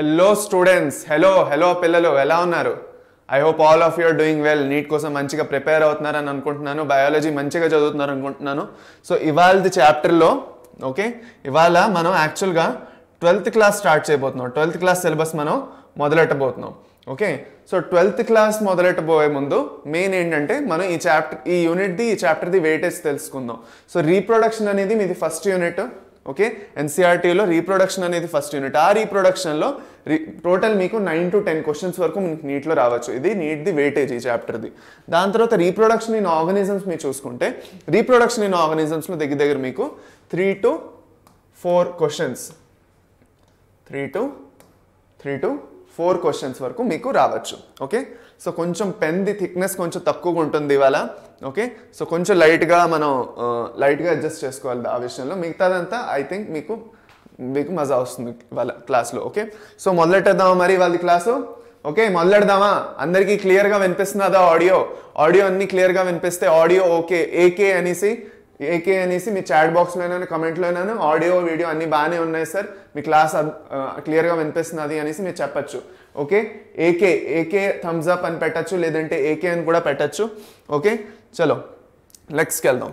Hello students hello hello పిల్లలు ఎలా ఉన్నారు I hope all of you're doing well NEET కోసం మంచిగా ప్రిపేర్ అవుతున్నారని అనుకుంటున్నాను బయాలజీ మంచిగా చదువుతున్నారు అనుకుంటున్నాను సో ఇవాళ చాప్టర్లో ఓకే ఇవాళ మనం యాక్చువల్గా ట్వెల్త్ క్లాస్ స్టార్ట్ చేయబోతున్నాం ట్వెల్త్ క్లాస్ సిలబస్ మనం మొదలెట్టబోతున్నాం ఓకే సో ట్వెల్త్ క్లాస్ మొదలెట్టబోయే ముందు మెయిన్ ఏంటంటే మనం ఈ చాప్టర్ ఈ యూనిట్ది ఈ చాప్టర్ది వెయిటేజ్ తెలుసుకుందాం సో రీప్రొడక్షన్ అనేది మీది ఫస్ట్ యూనిట్ ఓకే ఎన్సీఆర్టీలో e రీప్రొడక్షన్ అనేది ఫస్ట్ యూనిట్ ఆ రీప్రొడక్షన్లో రీ టోటల్ మీకు నైన్ టు టెన్ క్వశ్చన్స్ వరకు మీకు నీట్లో రావచ్చు ఇది నీట్ ది వెయిటేజ్ ఈ చాప్టర్ది దాని తర్వాత రీప్రొడక్షన్ ఇన్ ఆర్గనిజమ్స్ మీరు చూసుకుంటే రీప్రొడక్షన్ ఇన్ ఆర్గనిజమ్స్లో దగ్గర దగ్గర మీకు three to four questions three to three to four questions వరకు మీకు రావచ్చు ఓకే సో కొంచెం పెన్ది థిక్నెస్ కొంచెం తక్కువగా ఉంటుంది ఇవాళ ఓకే సో కొంచెం లైట్గా మనం లైట్గా అడ్జస్ట్ చేసుకోవాలి ఆ విషయంలో మిగతాదంతా ఐ థింక్ మీకు మీకు మజా వస్తుంది వాళ్ళ క్లాస్లో ఓకే సో మొదలెట్టేద్దామా మరి వాళ్ళ క్లాసు ఓకే మొదలెడదామా అందరికీ క్లియర్గా వినిపిస్తున్నదా ఆడియో ఆడియో అన్ని క్లియర్గా వినిపిస్తే ఆడియో ఓకే ఏకే అనేసి ఏకే అనేసి మీ చాట్ బాక్స్లోనే కమెంట్లోనే ఆడియో వీడియో అన్నీ బాగానే ఉన్నాయి సార్ మీ క్లాస్ క్లియర్గా వినిపిస్తున్నది అనేసి మీరు చెప్పచ్చు okay okay okay thumbs up అని పెట్టచ్చు లేదంటే ఏకే అని కూడా పెట్టచ్చు ఓకే చలో నెక్స్ట్కి వెళ్దాం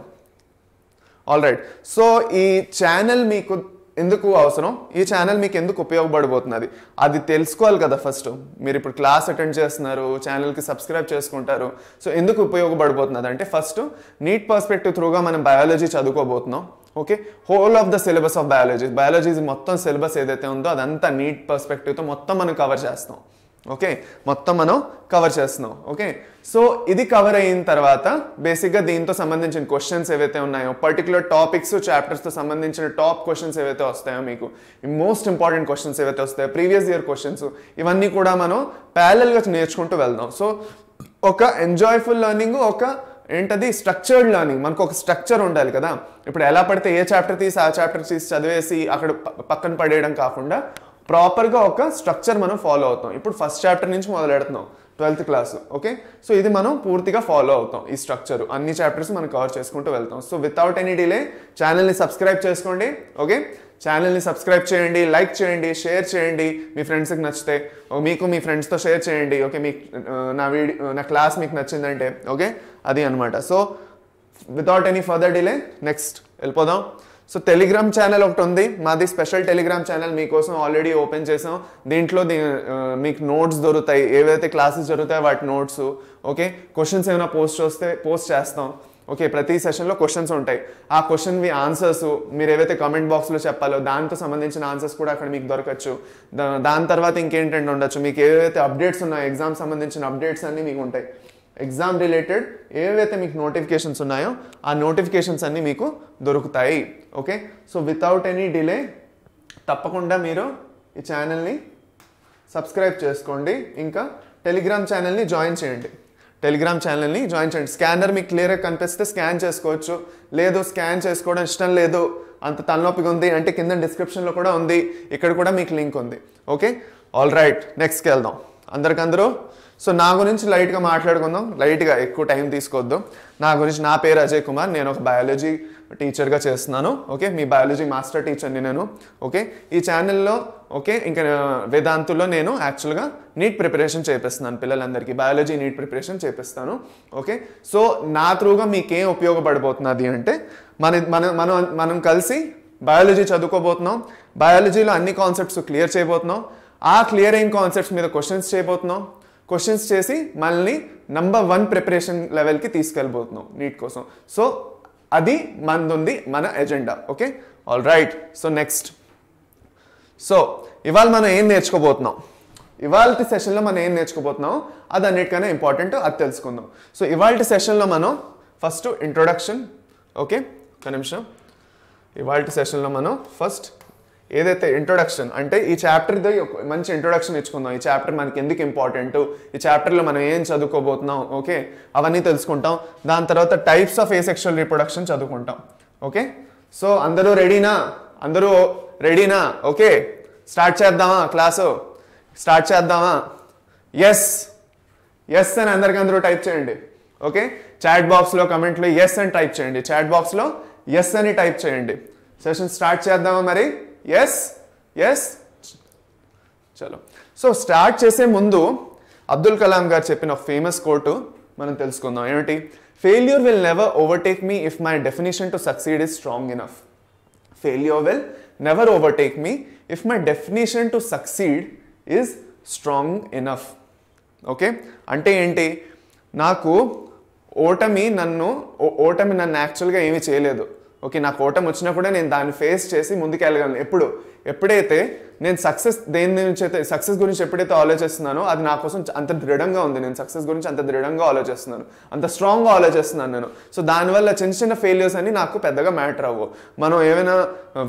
ఆల్ రైట్ సో ఈ ఛానల్ మీకు ఎందుకు అవసరం ఈ ఛానల్ మీకు ఎందుకు ఉపయోగపడబోతున్నది అది తెలుసుకోవాలి కదా ఫస్ట్ మీరు ఇప్పుడు క్లాస్ అటెండ్ చేస్తున్నారు ఛానల్కి సబ్స్క్రైబ్ చేసుకుంటారు సో ఎందుకు ఉపయోగపడబోతున్నది అంటే ఫస్ట్ నీట్ పర్స్పెక్టివ్ త్రూగా మనం బయాలజీ చదువుకోబోతున్నాం okay whole of the syllabus of biology biology మొత్తం సిలబస్ ఏదైతే ఉందో అదంతా నీట్ పర్స్పెక్టివ్తో మొత్తం మనం కవర్ చేస్తాం ఓకే మొత్తం మనం కవర్ చేస్తున్నాం ఓకే సో ఇది కవర్ అయిన తర్వాత బేసిక్గా దీంతో సంబంధించిన క్వశ్చన్స్ ఏవైతే ఉన్నాయో పర్టికులర్ టాపిక్స్ చాప్టర్స్తో సంబంధించిన టాప్ క్వశ్చన్స్ ఏవైతే వస్తాయో మీకు మోస్ట్ ఇంపార్టెంట్ క్వశ్చన్స్ ఏవైతే వస్తాయో ప్రీవియస్ ఇయర్ క్వశ్చన్స్ ఇవన్నీ కూడా మనం ప్యాలల్గా నేర్చుకుంటూ వెళ్దాం సో ఒక ఎంజాయ్ఫుల్ లెర్నింగ్ ఒక ఏంటది స్ట్రక్చర్డ్ లెర్నింగ్ మనకు ఒక స్ట్రక్చర్ ఉండాలి కదా ఇప్పుడు ఎలా పడితే ఏ చాప్టర్ తీసి ఆ చాప్టర్ తీసి చదివేసి అక్కడ పక్కన పడేయడం కాకుండా ప్రాపర్గా ఒక స్ట్రక్చర్ మనం ఫాలో అవుతాం ఇప్పుడు ఫస్ట్ చాప్టర్ నుంచి మొదలు పెడుతున్నాం ట్వెల్త్ క్లాస్ ఓకే సో ఇది మనం పూర్తిగా ఫాలో అవుతాం ఈ స్ట్రక్చర్ అన్ని చాప్టర్స్ మనం కవర్ చేసుకుంటూ వెళ్తాం సో వితౌట్ ఎనీ డిలే ఛానల్ని సబ్స్క్రైబ్ చేసుకోండి ఓకే ఛానల్ని సబ్స్క్రైబ్ చేయండి లైక్ చేయండి షేర్ చేయండి మీ ఫ్రెండ్స్కి నచ్చితే మీకు మీ ఫ్రెండ్స్తో షేర్ చేయండి ఓకే మీ నా వీడియో నా క్లాస్ మీకు నచ్చిందంటే ఓకే అది అనమాట so without any further delay next వెళ్ళిపోదాం సో టెలిగ్రామ్ ఛానల్ ఒకటి ఉంది మాది స్పెషల్ టెలిగ్రామ్ ఛానల్ మీకోసం ఆల్రెడీ ఓపెన్ చేసాం దీంట్లో మీకు నోట్స్ దొరుకుతాయి ఏవైతే క్లాసెస్ జరుగుతాయో వాటి నోట్స్ ఓకే క్వశ్చన్స్ ఏమైనా పోస్ట్ వస్తే పోస్ట్ చేస్తాం ఓకే ప్రతి సెషన్లో క్వశ్చన్స్ ఉంటాయి ఆ క్వశ్చన్ మీ ఆన్సర్స్ మీరు ఏవైతే కామెంట్ బాక్స్లో చెప్పాలో దాంతో సంబంధించిన ఆన్సర్స్ కూడా అక్కడ మీకు దొరకచ్చు దాని తర్వాత ఇంకేంటంటే ఉండొచ్చు మీకు ఏవైతే అప్డేట్స్ ఉన్నాయో ఎగ్జామ్ సంబంధించిన అప్డేట్స్ అన్నీ మీకు ఉంటాయి ఎగ్జామ్ రిలేటెడ్ ఏవైతే మీకు నోటిఫికేషన్స్ ఉన్నాయో ఆ నోటిఫికేషన్స్ అన్నీ మీకు దొరుకుతాయి okay so without any delay తప్పకుండా మీరు ఈ ఛానల్ని సబ్స్క్రైబ్ చేసుకోండి ఇంకా టెలిగ్రామ్ ఛానల్ని జాయిన్ చేయండి టెలిగ్రామ్ ఛానల్ని జాయిన్ చేయండి స్కానర్ మీకు క్లియర్గా కనిపిస్తే స్కాన్ చేసుకోవచ్చు లేదు స్కాన్ చేసుకోవడం ఇష్టం లేదు అంత తలనొప్పిగా ఉంది అంటే కింద డిస్క్రిప్షన్లో కూడా ఉంది ఇక్కడ కూడా మీకు లింక్ ఉంది ఓకే ఆల్ రైట్ నెక్స్ట్కి వెళ్దాం అందరికందరూ సో నా గురించి లైట్గా మాట్లాడుకుందాం లైట్గా ఎక్కువ టైం తీసుకోవద్దు నా గురించి నా పేరు అజయ్ కుమార్ నేను ఒక బయాలజీ టీచర్గా చేస్తున్నాను ఓకే మీ బయాలజీ మాస్టర్ టీచర్ని నేను ఓకే ఈ ఛానల్లో ఓకే ఇంకా వేదాంతుల్లో నేను యాక్చువల్గా నీట్ ప్రిపరేషన్ చేపిస్తున్నాను పిల్లలందరికీ బయాలజీ నీట్ ప్రిపరేషన్ చేపిస్తాను ఓకే సో నా త్రూగా మీకేం ఉపయోగపడబోతున్నది అంటే మన మనం మనం మనం కలిసి బయాలజీ చదువుకోబోతున్నాం బయాలజీలో అన్ని కాన్సెప్ట్స్ క్లియర్ చేయబోతున్నాం ఆ క్లియరింగ్ కాన్సెప్ట్స్ మీద క్వశ్చన్స్ చేయబోతున్నాం క్వశ్చన్స్ చేసి మనల్ని నంబర్ వన్ ప్రిపరేషన్ లెవెల్కి తీసుకెళ్ళిపోతున్నాం నీట్ కోసం సో అది మనది మన agenda okay all right so next so ఇవాళ మనం ఏం నేర్చుకోబోతున్నాం ఇవాళ సెషన్లో మనం ఏం నేర్చుకోబోతున్నాం అది అన్నిటికైనా ఇంపార్టెంట్ అది తెలుసుకుందాం సో ఇవాళ సెషన్లో మనం ఫస్ట్ ఇంట్రొడక్షన్ ఓకే ఒక నిమిషం ఇవాళ సెషన్లో మనం ఫస్ట్ ఏదైతే ఇంట్రొడక్షన్ అంటే ఈ చాప్టర్ది మంచి ఇంట్రొడక్షన్ ఇచ్చుకుందాం ఈ చాప్టర్ మనకి ఎందుకు ఇంపార్టెంట్ ఈ చాప్టర్లో మనం ఏం చదువుకోబోతున్నాం ఓకే అవన్నీ తెలుసుకుంటాం దాని తర్వాత టైప్స్ ఆఫ్ ఏసెక్షువల్ రీప్రొడక్షన్ చదువుకుంటాం ఓకే సో అందరూ రెడీనా అందరూ రెడీనా ఓకే స్టార్ట్ చేద్దామా క్లాసు స్టార్ట్ చేద్దామా ఎస్ ఎస్ అని అందరికీ అందరూ టైప్ చేయండి ఓకే చాట్ బాక్స్లో కమెంట్లో ఎస్ అని టైప్ చేయండి చాట్ బాక్స్లో ఎస్ అని టైప్ చేయండి సెషన్ స్టార్ట్ చేద్దామా మరి ఎస్ ఎస్ చలో సో స్టార్ట్ చేసే ముందు అబ్దుల్ కలాం గారు చెప్పిన ఫేమస్ కోటు మనం తెలుసుకుందాం ఏమిటి failure will never overtake me if my definition to succeed is strong enough failure will never overtake me if my definition to succeed is strong enough okay అంటే ఏంటి నాకు ఓటమి నన్ను ఓటమి నన్ను యాక్చువల్గా ఏమీ చేయలేదు ఓకే నాకు ఓటమి వచ్చినా కూడా నేను దాన్ని ఫేస్ చేసి ముందుకెళ్ళగలను ఎప్పుడు ఎప్పుడైతే నేను సక్సెస్ దేని నుంచి అయితే సక్సెస్ గురించి ఎప్పుడైతే ఆలోచిస్తున్నానో అది నా కోసం అంత దృఢంగా ఉంది నేను సక్సెస్ గురించి అంత దృఢంగా ఆలోచిస్తున్నాను అంత స్ట్రాంగ్గా ఆలోచిస్తున్నాను నేను సో దానివల్ల చిన్న చిన్న ఫెయిల్యూర్స్ అని నాకు పెద్దగా మ్యాటర్ అవ్వవు మనం ఏమైనా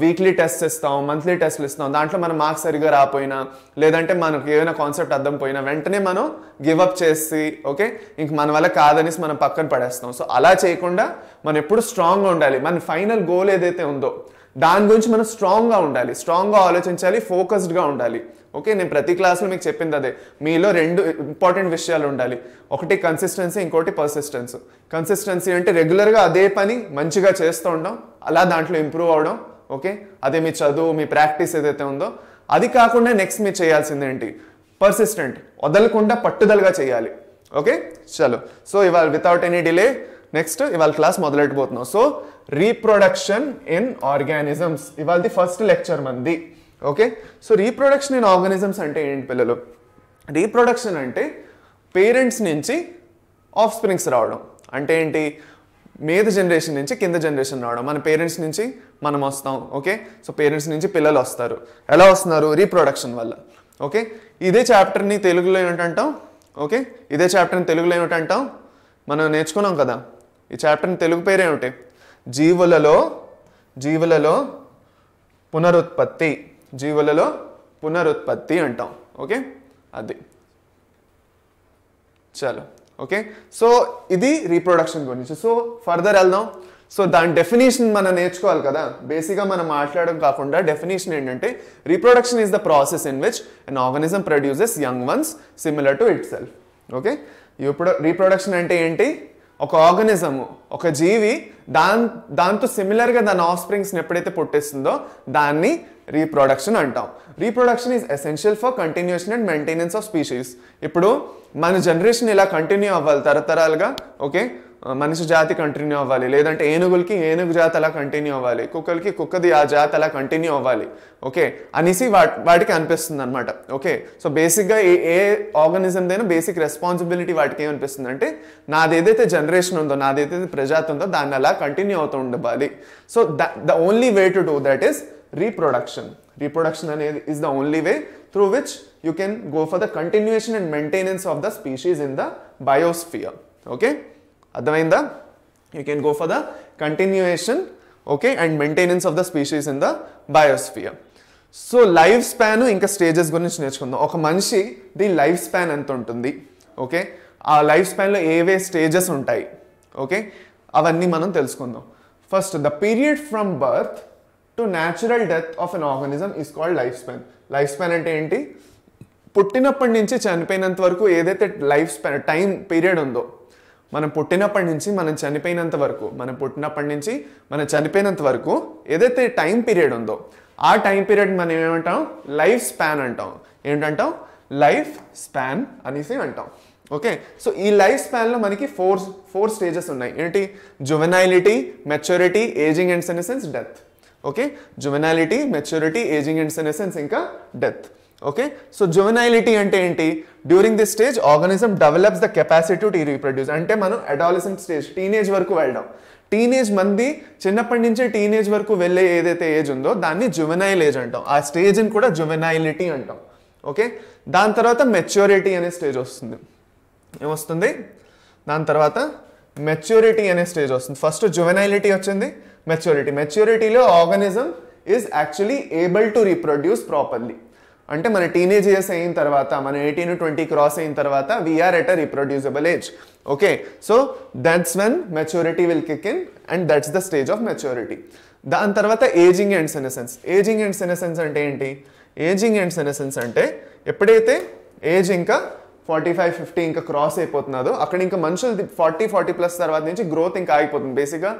వీక్లీ టెస్ట్ ఇస్తాం మంత్లీ టెస్ట్లు ఇస్తాం దాంట్లో మనం మార్క్స్ సరిగా రాపోయినా లేదంటే మనకు ఏమైనా కాన్సెప్ట్ అర్థం పోయినా వెంటనే మనం గివప్ చేసి ఓకే ఇంక మన వల్ల కాదనేసి మనం పక్కన పడేస్తాం సో అలా చేయకుండా మనం ఎప్పుడు స్ట్రాంగ్గా ఉండాలి మన ఫైనల్ గోల్ ఏదైతే ఉందో దాని గురించి మనం స్ట్రాంగ్గా ఉండాలి స్ట్రాంగ్గా ఆలోచించాలి ఫోకస్డ్గా ఉండాలి ఓకే నేను ప్రతి క్లాస్లో మీకు చెప్పింది అదే మీలో రెండు ఇంపార్టెంట్ విషయాలు ఉండాలి ఒకటి కన్సిస్టెన్సీ ఇంకోటి పర్సిస్టెన్స్ కన్సిస్టెన్సీ అంటే రెగ్యులర్గా అదే పని మంచిగా చేస్తూ ఉండడం అలా దాంట్లో ఇంప్రూవ్ అవడం ఓకే అదే మీ చదువు మీ ప్రాక్టీస్ ఏదైతే ఉందో అది కాకుండా నెక్స్ట్ మీరు చేయాల్సిందేంటి పర్సిస్టెంట్ వదలకుండా పట్టుదలగా చేయాలి ఓకే చలో సో ఇవాళ వితౌట్ ఎనీ డిలే నెక్స్ట్ ఇవాళ క్లాస్ మొదలెట్టబోతున్నాం సో రీప్రొడక్షన్ ఇన్ ఆర్గానిజమ్స్ ఇవాళ ది ఫస్ట్ లెక్చర్ మంది okay so reproduction in organisms అంటే ఏంటి పిల్లలు రీప్రొడక్షన్ అంటే పేరెంట్స్ నుంచి ఆఫ్ స్ప్రింగ్స్ రావడం అంటే ఏంటి మీద జనరేషన్ నుంచి కింద జనరేషన్ రావడం మన పేరెంట్స్ నుంచి మనం వస్తాం ఓకే సో పేరెంట్స్ నుంచి పిల్లలు వస్తారు ఎలా వస్తున్నారు రీప్రొడక్షన్ వల్ల ఓకే ఇదే చాప్టర్ని తెలుగులో ఏమిటంటాం ఓకే ఇదే చాప్టర్ని తెలుగులో ఏమిటంటాం మనం నేర్చుకున్నాం కదా ఈ చాప్టర్ తెలుగు పేరేమిటి జీవులలో జీవులలో పునరుత్పత్తి జీవులలో పునరుత్పత్తి అంటాం ఓకే అది చలో ఓకే సో ఇది రీప్రొడక్షన్ గురించి సో ఫర్దర్ వెళ్దాం సో దాని డెఫినేషన్ మనం నేర్చుకోవాలి కదా బేసిక్గా మనం మాట్లాడడం కాకుండా డెఫినేషన్ ఏంటంటే reproduction is the process in which an organism produces young ones similar to itself okay reproduction అంటే ఏంటి ఒక ఆర్గనిజము ఒక జీవి దాన్ దాంతో సిమిలర్గా దాని ఆఫ్ స్ప్రింగ్స్ని ఎప్పుడైతే పుట్టిస్తుందో దాన్ని రీప్రొడక్షన్ అంటాం reproduction is essential for continuation and maintenance of species ఇప్పుడు మన జనరేషన్ ఇలా కంటిన్యూ అవ్వాలి తరతరాలుగా ఓకే మనిషి జాతి కంటిన్యూ అవ్వాలి లేదంటే ఏనుగులకి ఏనుగు జాతి అలా కంటిన్యూ అవ్వాలి కుక్కలకి కుక్కది ఆ జాతి అలా కంటిన్యూ అవ్వాలి ఓకే అనేసి వాటి వాటికి అనిపిస్తుంది అనమాట ఓకే సో బేసిక్గా ఏ ఏ ఆర్గనిజందైనా బేసిక్ రెస్పాన్సిబిలిటీ వాటికి ఏమనిపిస్తుంది అంటే నాది ఏదైతే జనరేషన్ ఉందో నాది ఏదైతే ప్రజాతి ఉందో దాన్ని అలా కంటిన్యూ అవుతూ ఉండవాలి so the the only way to do that is reproduction reproduction అనేది is the only way through which you can go for the continuation and maintenance of the species in the biosphere okay అర్థమైందా you can go for the continuation okay and maintenance of the species in the biosphere so life span ఇంకా stages గురించి నేర్చుకుందాం ఒక మనిషి the life span ఎంత ఉంటుంది okay ఆ life స్పాన్లో ఏవే స్టేజెస్ ఉంటాయి ఓకే అవన్నీ మనం తెలుసుకుందాం first the period from birth to natural death of an organism is called life span life span అంటే ఏంటి పుట్టినప్పటి నుంచి చనిపోయినంత వరకు ఏదైతే లైఫ్ స్పాన్ టైం పీరియడ్ ఉందో మనం పుట్టినప్పటి నుంచి మనం చనిపోయినంత వరకు మనం పుట్టినప్పటి నుంచి మనం చనిపోయినంత వరకు ఏదైతే టైం పీరియడ్ ఉందో ఆ టైం పీరియడ్ మనం ఏమంటాం లైఫ్ స్పాన్ అంటాం ఏంటంటాం లైఫ్ స్పాన్ అనేసి అంటాం ఓకే సో ఈ లైఫ్ స్పాన్లో మనకి ఫోర్ ఫోర్ స్టేజెస్ ఉన్నాయి ఏంటి juvenility maturity ageing and senescence death okay juvenility maturity ageing and senescence ఇంకా డెత్ ఓకే సో జువెనైలిటీ అంటే ఏంటి during this stage organism develops the capacity to reproduce అంటే మనం అడాలసెంట్ స్టేజ్ టీనేజ్ వరకు వెళ్ళడం teenage మంది చిన్నప్పటి నుంచి టీనేజ్ వరకు వెళ్ళే ఏదైతే ఏజ్ ఉందో దాన్ని జువెనైల్ ఏజ్ అంటాం ఆ స్టేజ్ని కూడా జువెనైలిటీ అంటాం ఓకే దాని తర్వాత మెచ్యూరిటీ అనే స్టేజ్ వస్తుంది ఏమొస్తుంది దాని తర్వాత మెచ్యూరిటీ అనే స్టేజ్ వస్తుంది ఫస్ట్ జువెనైలిటీ వచ్చింది మెచ్యూరిటీ మెచ్యూరిటీలో organism is actually able to reproduce properly అంటే మన టీనేజ్ ఇయర్స్ అయిన తర్వాత మన ఎయిటీన్ ట్వంటీ క్రాస్ అయిన తర్వాత we are at a reproducible age okay so that's when maturity will kick in and that's the stage of maturity దాని తర్వాత ageing and senescence ageing and senescence అంటే ఏంటి ఏజింగ్ అండ్ సెనసెన్స్ అంటే ఎప్పుడైతే age ఇంకా forty five fifty ఇంకా cross అయిపోతున్నదో అక్కడ ఇంకా మనుషులు ఫార్టీ ఫార్టీ ప్లస్ తర్వాత నుంచి గ్రోత్ ఇంకా ఆగిపోతుంది బేసిక్గా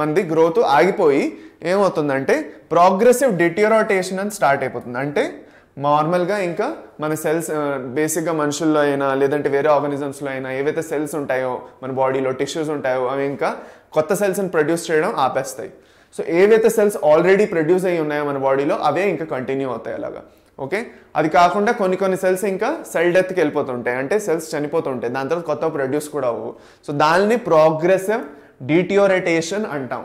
మనది గ్రోత్ ఆగిపోయి ఏమవుతుందంటే ప్రోగ్రెసివ్ డిటియరాటేషన్ అని స్టార్ట్ అయిపోతుంది అంటే నార్మల్గా ఇంకా మన సెల్స్ బేసిక్గా మనుషుల్లో అయినా లేదంటే వేరే ఆర్గానిజమ్స్లో అయినా ఏవైతే సెల్స్ ఉంటాయో మన బాడీలో టిష్యూస్ ఉంటాయో అవి ఇంకా కొత్త సెల్స్ని ప్రొడ్యూస్ చేయడం ఆపేస్తాయి సో ఏవైతే సెల్స్ ఆల్రెడీ ప్రొడ్యూస్ అయ్యి ఉన్నాయో మన బాడీలో అవే ఇంకా కంటిన్యూ అవుతాయి అలాగా ఓకే అది కాకుండా కొన్ని కొన్ని సెల్స్ ఇంకా సెల్ డెత్కి వెళ్ళిపోతుంటాయి అంటే సెల్స్ చనిపోతుంటాయి దాని తర్వాత కొత్త ప్రొడ్యూస్ కూడా అవ్వవు సో దాన్ని ప్రోగ్రెసివ్ డీటియోరేటేషన్ అంటాం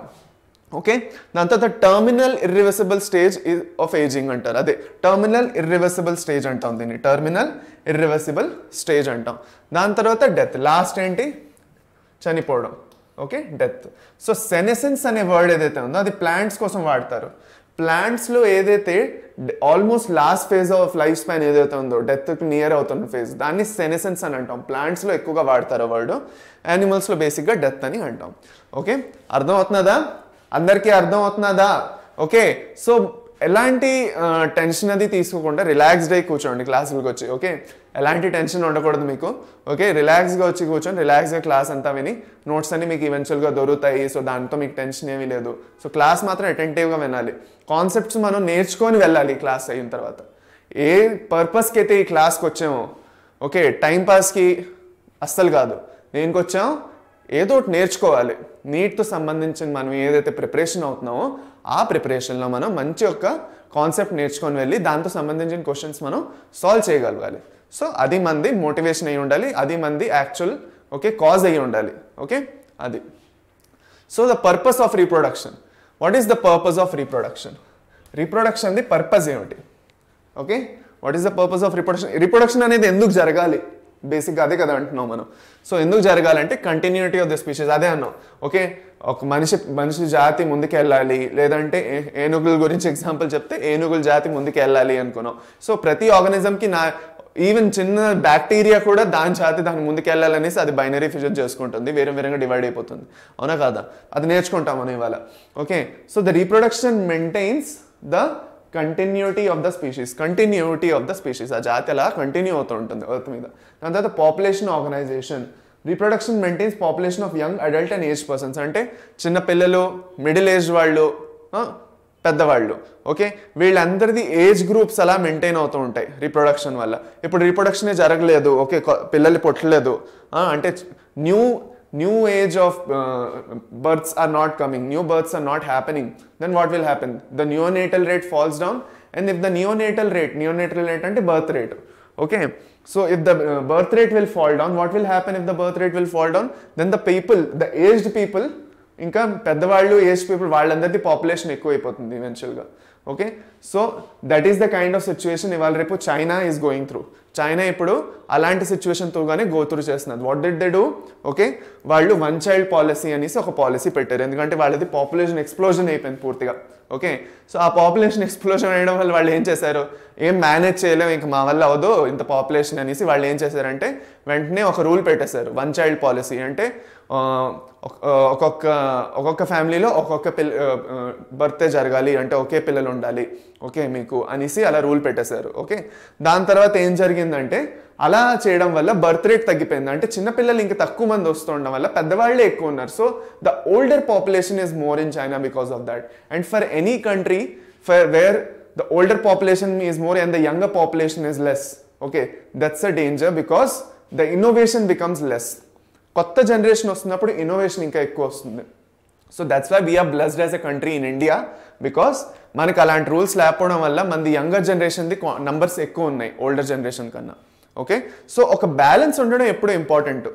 ఓకే దాని తర్వాత terminal irreversible stage of ageing అంటారు అదే టర్మినల్ ఇర్రివర్సిబుల్ స్టేజ్ అంటాం దీన్ని టర్మినల్ ఇర్రివర్సిబుల్ స్టేజ్ అంటాం దాని తర్వాత డెత్ లాస్ట్ ఏంటి చనిపోవడం ఓకే డెత్ సో సెనెసెన్స్ అనే వర్డ్ ఏదైతే ఉందో అది ప్లాంట్స్ కోసం వాడతారు ప్లాంట్స్లో ఏదైతే almost last phase of life span ఏదైతే ఉందో డెత్కి నియర్ అవుతున్న ఫేజ్ దాన్ని సెనెసెన్స్ అని అంటాం ప్లాంట్స్లో ఎక్కువగా వాడతారు వర్డ్ యానిమల్స్లో బేసిక్గా డెత్ అని అంటాం ఓకే అవుతున్నదా అందరికీ అర్థం అవుతున్నదా ఓకే సో ఎలాంటి టెన్షన్ అది తీసుకోకుండా రిలాక్స్డ్ అయి కూర్చోండి క్లాసులకు వచ్చి ఓకే ఎలాంటి టెన్షన్ ఉండకూడదు మీకు ఓకే రిలాక్స్గా వచ్చి కూర్చొని రిలాక్స్గా క్లాస్ అంతా విని నోట్స్ అన్ని మీకు ఈవెన్చువల్గా దొరుకుతాయి సో దాంతో మీకు టెన్షన్ ఏమీ లేదు సో క్లాస్ మాత్రం అటెంటివ్గా వినాలి కాన్సెప్ట్స్ మనం నేర్చుకొని వెళ్ళాలి క్లాస్ అయిన తర్వాత ఏ పర్పస్కి అయితే ఈ క్లాస్కి వచ్చామో ఓకే టైం పాస్కి అస్సలు కాదు దేనికి వచ్చాం ఏదో ఒకటి నేర్చుకోవాలి నీట్తో సంబంధించిన మనం ఏదైతే ప్రిపరేషన్ అవుతున్నామో ఆ ప్రిపరేషన్లో మనం మంచి యొక్క కాన్సెప్ట్ నేర్చుకొని వెళ్ళి దాంతో సంబంధించిన క్వశ్చన్స్ మనం సాల్వ్ చేయగలగాలి సో అది మంది మోటివేషన్ అయి ఉండాలి అది మంది యాక్చువల్ ఓకే కాజ్ అయ్యి ఉండాలి ఓకే అది so the purpose of reproduction what is the purpose of reproduction రీప్రొడక్షన్ది పర్పస్ ఏమిటి okay what is the purpose of reproduction reproduction అనేది ఎందుకు జరగాలి బేసిక్గా అదే కదా అంటున్నాం మనం సో ఎందుకు జరగాలంటే కంటిన్యూటీ ఆఫ్ ద స్పీషీస్ అదే అన్నాం ఓకే ఒక మనిషి మనిషి జాతి ముందుకు వెళ్ళాలి లేదంటే ఏనుగుల గురించి ఎగ్జాంపుల్ చెప్తే ఏనుగుల జాతి ముందుకు వెళ్ళాలి అనుకున్నాం సో ప్రతి ఆర్గనిజంకి నా ఈవెన్ చిన్న బ్యాక్టీరియా కూడా దాని జాతి దాని ముందుకు వెళ్ళాలనేసి అది బైనరీ ఫ్యూజన్ చేసుకుంటుంది వేరే వేరేగా డివైడ్ అయిపోతుంది అవునా కాదా అది నేర్చుకుంటాం మనం ఇవాళ okay so the reproduction maintains the continuity of the species continuity of the species ఆ జాతి అలా కంటిన్యూ అవుతూ ఉంటుంది ఎర్త్ మీద దాని తర్వాత population organisation reproduction maintains population of young adult and age persons అంటే చిన్న పిల్లలు మిడిల్ ఏజ్ వాళ్ళు పెద్దవాళ్ళు ఓకే వీళ్ళందరిది ఏజ్ గ్రూప్స్ అలా మెయింటైన్ అవుతూ ఉంటాయి రీప్రొడక్షన్ వల్ల ఇప్పుడు రీప్రొడక్షనే జరగలేదు ఓకే పిల్లలు పుట్టలేదు అంటే new new age of uh, births are not coming, new births are not happening, then what will happen? The neonatal rate falls down, and if the neonatal rate, neonatal rate and birth rate, okay? So if the uh, birth rate will fall down, what will happen if the birth rate will fall down? Then the people, the aged people, ఇంకా పెద్దవాళ్ళు age people వాళ్ళందరిది population ఎక్కువైపోతుంది ఈవెన్చువల్గా okay so that is the kind of situation ఇవాళ రేపు China is going through China ఇప్పుడు అలాంటి సిచ్యువేషన్తోగానే గోత్రూ చేస్తున్నది what did they do okay వాళ్ళు వన్ చైల్డ్ పాలసీ అనేసి ఒక పాలసీ పెట్టారు ఎందుకంటే వాళ్ళది పాపులేషన్ ఎక్స్ప్లోజన్ అయిపోయింది పూర్తిగా ఓకే సో ఆ పాపులేషన్ ఎక్స్ప్లోజన్ అయ్యడం వల్ల వాళ్ళు ఏం చేశారు ఏం మేనేజ్ చేయలేము ఇంకా మా వల్ల అవదు ఇంత పాపులేషన్ అనేసి వాళ్ళు ఏం చేశారంటే వెంటనే ఒక రూల్ పెట్టేశారు వన్ చైల్డ్ పాలసీ అంటే ఒక్కొక్క ఒక్కొక్క ఫ్యామిలీలో ఒక్కొక్క పిల్ల బర్త్డే జరగాలి అంటే ఒకే పిల్లలు ఉండాలి ఓకే మీకు అనేసి అలా రూల్ పెట్టేశారు ఓకే దాని తర్వాత ఏం జరిగిందంటే అలా చేయడం వల్ల బర్త్ రేట్ తగ్గిపోయింది అంటే చిన్నపిల్లలు ఇంకా తక్కువ మంది వస్తుండడం వల్ల పెద్దవాళ్ళే ఎక్కువ ఉన్నారు so the older population is more in China because of that and for any country for where the older population is more and the younger population is less okay that's a danger because the innovation becomes less కొత్త generation వస్తున్నప్పుడు innovation ఇంకా ఎక్కువ వస్తుంది so that's why we are blessed as a country in India because మనకు అలాంటి rules లేకపోవడం వల్ల మంది యంగర్ జనరేషన్ది నంబర్స్ ఎక్కువ ఉన్నాయి ఓల్డర్ జనరేషన్ కన్నా ఓకే సో ఒక బ్యాలెన్స్ ఉండడం ఎప్పుడూ ఇంపార్టెంట్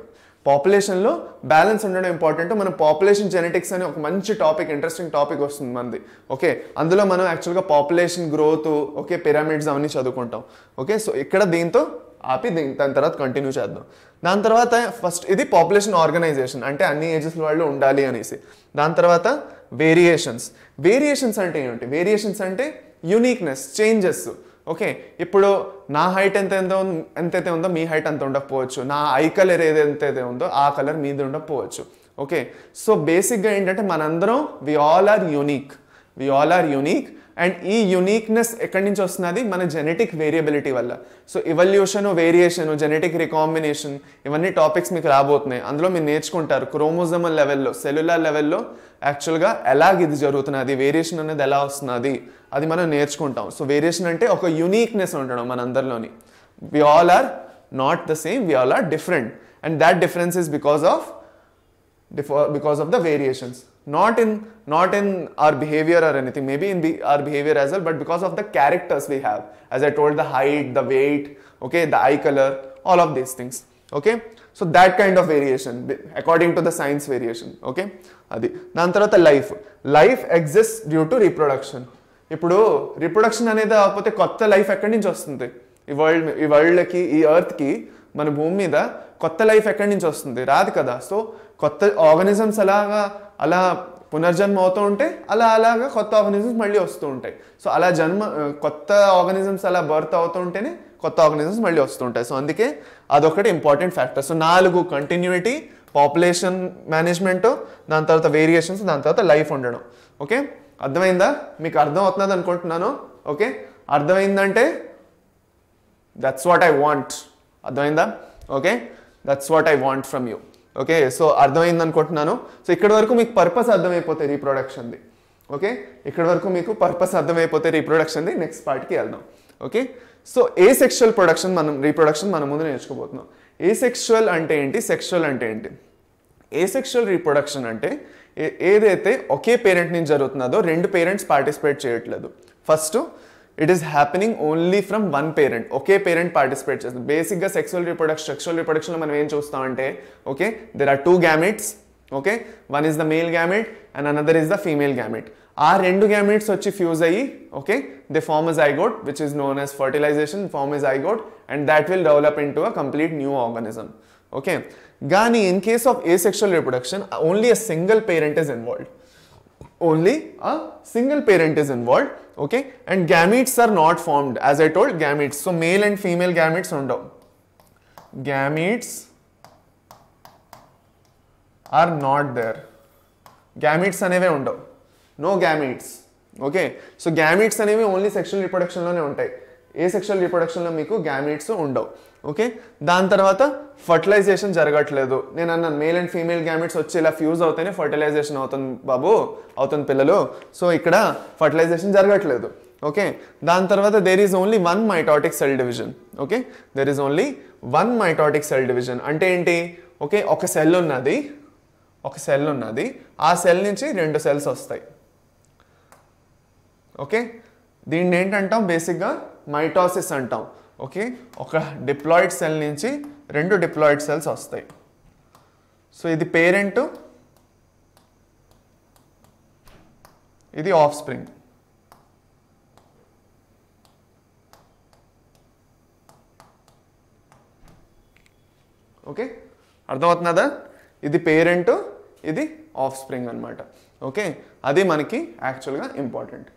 పాపులేషన్లో బ్యాలెన్స్ ఉండడం ఇంపార్టెంట్ మనం పాపులేషన్ జెనెటిక్స్ అని ఒక మంచి టాపిక్ ఇంట్రెస్టింగ్ టాపిక్ వస్తుంది మనది ఓకే అందులో మనం యాక్చువల్గా పాపులేషన్ గ్రోత్ ఓకే పిరమిడ్స్ అవన్నీ చదువుకుంటాం ఓకే సో ఇక్కడ దీంతో ఆపి దాని తర్వాత కంటిన్యూ చేద్దాం దాని తర్వాత ఫస్ట్ ఇది పాపులేషన్ ఆర్గనైజేషన్ అంటే అన్ని ఏజెస్ వాళ్ళు ఉండాలి అనేసి దాని తర్వాత వేరియేషన్స్ వేరియేషన్స్ అంటే ఏమిటి వేరియేషన్స్ అంటే యూనిక్నెస్ చేంజెస్ ఓకే ఇప్పుడు నా హైట్ ఎంత ఎంత ఎంతైతే ఉందో మీ హైట్ అంత ఉండకపోవచ్చు నా ఐ కలర్ ఏదైతే ఉందో ఆ కలర్ మీద ఉండకపోవచ్చు ఓకే సో బేసిక్గా ఏంటంటే మనందరం we all are unique we all are unique and ఈ యూనిక్నెస్ ఎక్కడి నుంచి వస్తున్నది మన జెనెటిక్ వేరియబిలిటీ వల్ల so evolution variation genetic recombination ఇవన్నీ టాపిక్స్ మీకు రాబోతున్నాయి అందులో మీరు నేర్చుకుంటారు క్రోమోజమల్ లెవెల్లో సెల్యులర్ లెవెల్లో యాక్చువల్గా ఎలాగ ఇది జరుగుతున్నది వేరియేషన్ అనేది ఎలా వస్తున్నది అది మనం నేర్చుకుంటాం సో వేరియేషన్ అంటే ఒక యూనిక్నెస్ ఉండడం మన అందరిలోని we all are not the same we all are different and that difference is because of because of the variations not in not in our behavior or anything maybe in be, our behavior as well but because of the characters we have as i told the height the weight okay the eye color all of these things okay so that kind of variation according to the science variation okay అది దాని తర్వాత life life exist due to reproduction ఇప్పుడు reproduction అనేది కాకపోతే కొత్త life ఎక్కడి నుంచి వస్తుంది ఈ వరల్డ్ ఈ వరల్డ్కి ఈ ఎర్త్కి మన భూమి మీద కొత్త లైఫ్ ఎక్కడి నుంచి వస్తుంది రాదు కదా సో కొత్త ఆర్గానిజమ్స్ అలాగా అలా పునర్జన్మ అవుతూ ఉంటే అలా అలాగా కొత్త ఆర్గనిజమ్స్ మళ్ళీ వస్తూ ఉంటాయి సో అలా జన్మ కొత్త ఆర్గనిజమ్స్ అలా బర్త్ అవుతూ ఉంటేనే కొత్త ఆర్గనిజమ్స్ మళ్ళీ వస్తుంటాయి సో అందుకే అదొకటి ఇంపార్టెంట్ ఫ్యాక్టర్ సో నాలుగు కంటిన్యూటీ పాపులేషన్ మేనేజ్మెంట్ దాని తర్వాత వేరియేషన్స్ దాని తర్వాత లైఫ్ ఉండడం ఓకే అర్థమైందా మీకు అర్థం అవుతున్నది అనుకుంటున్నాను ఓకే అర్థమైందంటే దట్స్ వాట్ ఐ వాంట్ అర్థమైందా okay that's what I want from you okay so అర్థమైంది అనుకుంటున్నాను సో ఇక్కడ వరకు మీకు పర్పస్ అర్థమైపోతే రీప్రొడక్షన్ది ఓకే ఇక్కడ వరకు మీకు పర్పస్ అర్థమైపోతే రీప్రొడక్షన్ది నెక్స్ట్ పార్ట్కి వెళ్దాం okay so asexual production మనం రీప్రొడక్షన్ మన ముందు నేర్చుకోబోతున్నాం ఏ సెక్షువల్ అంటే ఏంటి సెక్షువల్ అంటే ఏంటి ఏ సెక్షువల్ రీప్రొడక్షన్ అంటే ఏదైతే ఒకే పేరెంట్ నుంచి జరుగుతున్నదో రెండు పేరెంట్స్ పార్టిసిపేట్ చేయట్లేదు first it is happening only from one parent ఒకే పేరెంట్ పార్టిసిపేట్ చేస్తుంది బేసిక్గా సెక్షువల్ రిప్రొడక్షన్ సెక్సువల్ రిప్రొడక్షన్లో మనం ఏం చూస్తామంటే okay there are two gametes okay one is the male gamete and another is the female gamete ఆ రెండు గ్యామిట్స్ వచ్చి ఫ్యూజ్ అయ్యి okay the form is zygote which is known as fertilisation form is zygote and that will develop into a complete new organism okay కానీ in case of asexual reproduction only a single parent is involved only a single parent is involved okay and gametes are not formed as I told gametes so male and female gametes ఉండవు gametes are not there gametes అనేవే ఉండవు no gametes okay so gametes అనేవి only sexual రిప్రొడక్షన్లోనే ఉంటాయి asexual రిప్రొడక్షన్లో మీకు gametes ఉండవు okay దాని తర్వాత ఫర్టిలైజేషన్ జరగట్లేదు నేను అన్నాను మేల్ అండ్ ఫీమేల్ గ్యామెట్స్ వచ్చి ఇలా ఫ్యూజ్ అవుతాయనే ఫర్టిలైజేషన్ అవుతుంది బాబు అవుతుంది పిల్లలు సో ఇక్కడ ఫర్టిలైజేషన్ జరగట్లేదు ఓకే దాని తర్వాత there is only one mitotic cell division okay there is only one mitotic cell division అంటే ఏంటి ఓకే ఒక సెల్ ఉన్నది ఒక సెల్ ఉన్నది ఆ సెల్ నుంచి రెండు సెల్స్ వస్తాయి ఓకే దీన్ని ఏంటంటాం బేసిక్గా మైటాసిస్ అంటాం ఓకే ఒక డిప్లాయిడ్ సెల్ నుంచి రెండు డిప్లాయిడ్ సెల్స్ వస్తాయి సో ఇది పేరెంట్ ఇది ఆఫ్ స్ప్రింగ్ ఓకే అర్థమవుతున్నదా ఇది పేరెంట్ ఇది ఆఫ్ స్ప్రింగ్ అనమాట ఓకే అది మనకి యాక్చువల్గా ఇంపార్టెంట్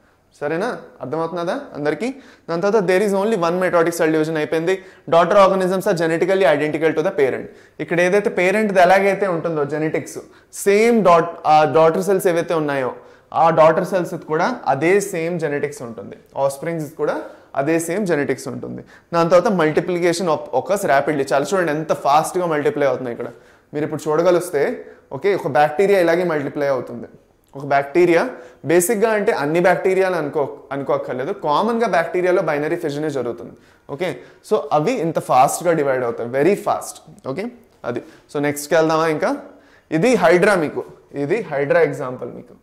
సరేనా అర్థమవుతున్నదా అందరికీ దాని తర్వాత there is only one mitotic cell division అయిపోయింది daughter organisms are genetically identical to the parent ఇక్కడ ఏదైతే పేరెంట్ది ఎలాగైతే ఉంటుందో జెనెటిక్స్ సేమ్ డాట్ ఆ డాటర్ సెల్స్ ఏవైతే ఉన్నాయో ఆ డాటర్ సెల్స్ కూడా అదే సేమ్ జెనెటిక్స్ ఉంటుంది ఆస్ప్రింగ్స్ కూడా అదే సేమ్ జెనెటిక్స్ ఉంటుంది దాని తర్వాత మల్టిప్లికేషన్ ఒక ర్యాపిడ్లీ చాలా చూడండి ఎంత ఫాస్ట్గా మల్టిప్లై అవుతున్నాయి ఇక్కడ మీరు ఇప్పుడు చూడగలిస్తే ఓకే ఒక బ్యాక్టీరియా ఇలాగే మల్టిప్లై అవుతుంది ఒక బ్యాక్టీరియా బేసిక్గా అంటే అన్ని బ్యాక్టీరియాలు అనుకో అనుకోక్కర్లేదు కామన్గా బ్యాక్టీరియాలో బైనరీ ఫిజనే జరుగుతుంది ఓకే సో అవి ఇంత ఫాస్ట్గా డివైడ్ అవుతాయి వెరీ ఫాస్ట్ ఓకే అది సో నెక్స్ట్కి వెళ్దామా ఇంకా ఇది హైడ్రా మీకు ఇది హైడ్రా ఎగ్జాంపుల్ మీకు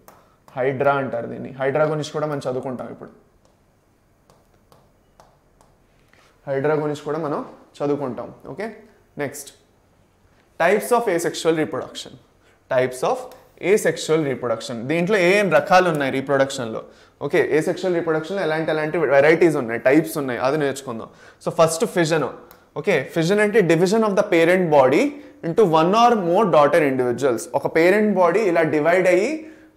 హైడ్రా అంటారు దీన్ని హైడ్రా గురించి కూడా మనం చదువుకుంటాం ఇప్పుడు హైడ్రా గురించి కూడా మనం చదువుకుంటాం okay next types of asexual reproduction types of asexual reproduction దీంట్లో ఏం రకాలు ఉన్నాయి రీప్రొడక్షన్లో ఓకే ఏ సెక్షువల్ రీప్రొడక్షన్లో ఎలాంటి ఎలాంటి వెరైటీస్ ఉన్నాయి టైప్స్ ఉన్నాయి అది నేర్చుకుందాం so first fission okay fission అంటే division of the parent body into one or more daughter individuals ఒక పేరెంట్ బాడీ ఇలా డివైడ్ అయ్యి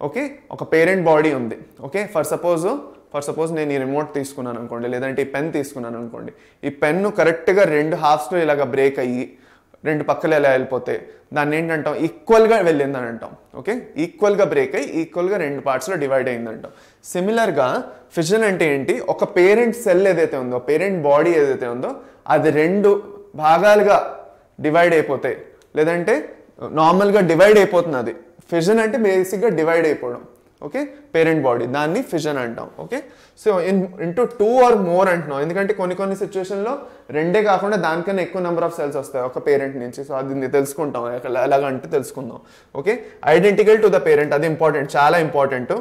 ఓకే ఒక పేరెంట్ బాడీ ఉంది okay for suppose for suppose నేను ఈ రిమోట్ తీసుకున్నాను అనుకోండి లేదంటే ఈ పెన్ తీసుకున్నాను అనుకోండి ఈ పెన్ను కరెక్ట్గా రెండు హాఫ్స్లో ఇలాగ బ్రేక్ అయ్యి రెండు పక్కలు ఎలా వెళ్ళిపోతే దాన్ని ఏంటంటాం ఈక్వల్గా వెళ్ళిందని అంటాం ఓకే ఈక్వల్గా బ్రేక్ అయ్యి ఈక్వల్గా రెండు పార్ట్స్లో డివైడ్ అయిందంటాం సిమిలర్గా ఫిజన్ అంటే ఏంటి ఒక పేరెంట్ సెల్ ఏదైతే ఉందో పేరెంట్ బాడీ ఏదైతే ఉందో అది రెండు భాగాలుగా డివైడ్ అయిపోతాయి లేదంటే నార్మల్గా డివైడ్ అయిపోతుంది అది ఫిజన్ అంటే బేసిక్గా డివైడ్ అయిపోవడం ఓకే పేరెంట్ బాడీ దాన్ని ఫిజన్ అంటాం okay so in into two or more అంటున్నాం ఎందుకంటే కొన్ని కొన్ని సిచ్యువేషన్లో రెండే కాకుండా దానికన్నా ఎక్కువ నెంబర్ ఆఫ్ సెల్స్ వస్తాయి ఒక పేరెంట్ నుంచి సో అది తెలుసుకుంటాం ఎలాగ అంటే తెలుసుకుందాం okay identical to the parent అది ఇంపార్టెంట్ చాలా important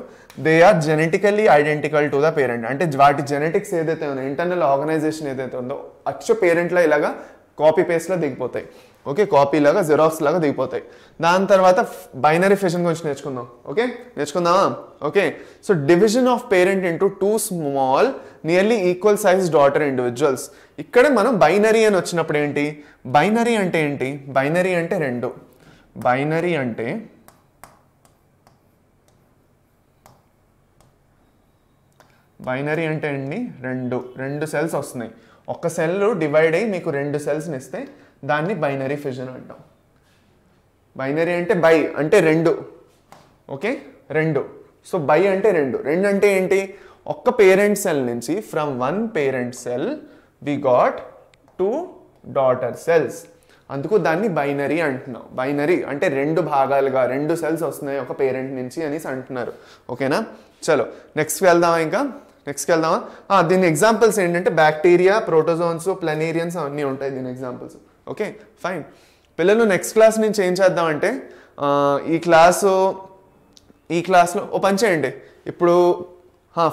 they are genetically identical to the parent అంటే వాటి జెనెటిక్స్ ఏదైతే ఉందో ఇంటర్నల్ ఆర్గనైజేషన్ ఏదైతే ఉందో అచ్చు పేరెంట్లో ఇలాగా కాపీ పేస్ట్లో దిగిపోతాయి ఓకే కాపీ లాగా జెరాక్స్ లాగా దిగిపోతాయి దాని తర్వాత బైనరీ ఫిషన్ గురించి నేర్చుకుందాం ఓకే నేర్చుకుందామా okay so division of parent into two small nearly equal size daughter individuals ఇక్కడ మనం బైనరీ అని వచ్చినప్పుడు ఏంటి బైనరీ అంటే ఏంటి బైనరీ అంటే రెండు బైనరీ అంటే బైనరీ అంటే అండి రెండు రెండు సెల్స్ వస్తున్నాయి ఒక సెల్ డివైడ్ అయ్యి మీకు రెండు సెల్స్ని ఇస్తే దాన్ని బైనరీ ఫిజన్ అంటాం బైనరీ అంటే బై అంటే రెండు ఓకే రెండు సో బై అంటే రెండు రెండు అంటే ఏంటి ఒక్క పేరెంట్ సెల్ నుంచి from one parent cell we got two daughter cells అందుకు దాన్ని బైనరీ అంటున్నాం బైనరీ అంటే రెండు భాగాలుగా రెండు సెల్స్ వస్తున్నాయి ఒక పేరెంట్ నుంచి అనేసి అంటున్నారు ఓకేనా చలో నెక్స్ట్కి వెళ్దామా ఇంకా నెక్స్ట్కి వెళ్దామా దీని ఎగ్జాంపుల్స్ ఏంటంటే బ్యాక్టీరియా ప్రోటోజోన్స్ ప్లనేరియన్స్ అవన్నీ ఉంటాయి దీని ఎగ్జాంపుల్స్ ఓకే ఫైన్ పిల్లలు నెక్స్ట్ క్లాస్ నుంచి ఏం చేద్దామంటే ఈ క్లాసు ఈ క్లాస్లో ఓ పని చేయండి ఇప్పుడు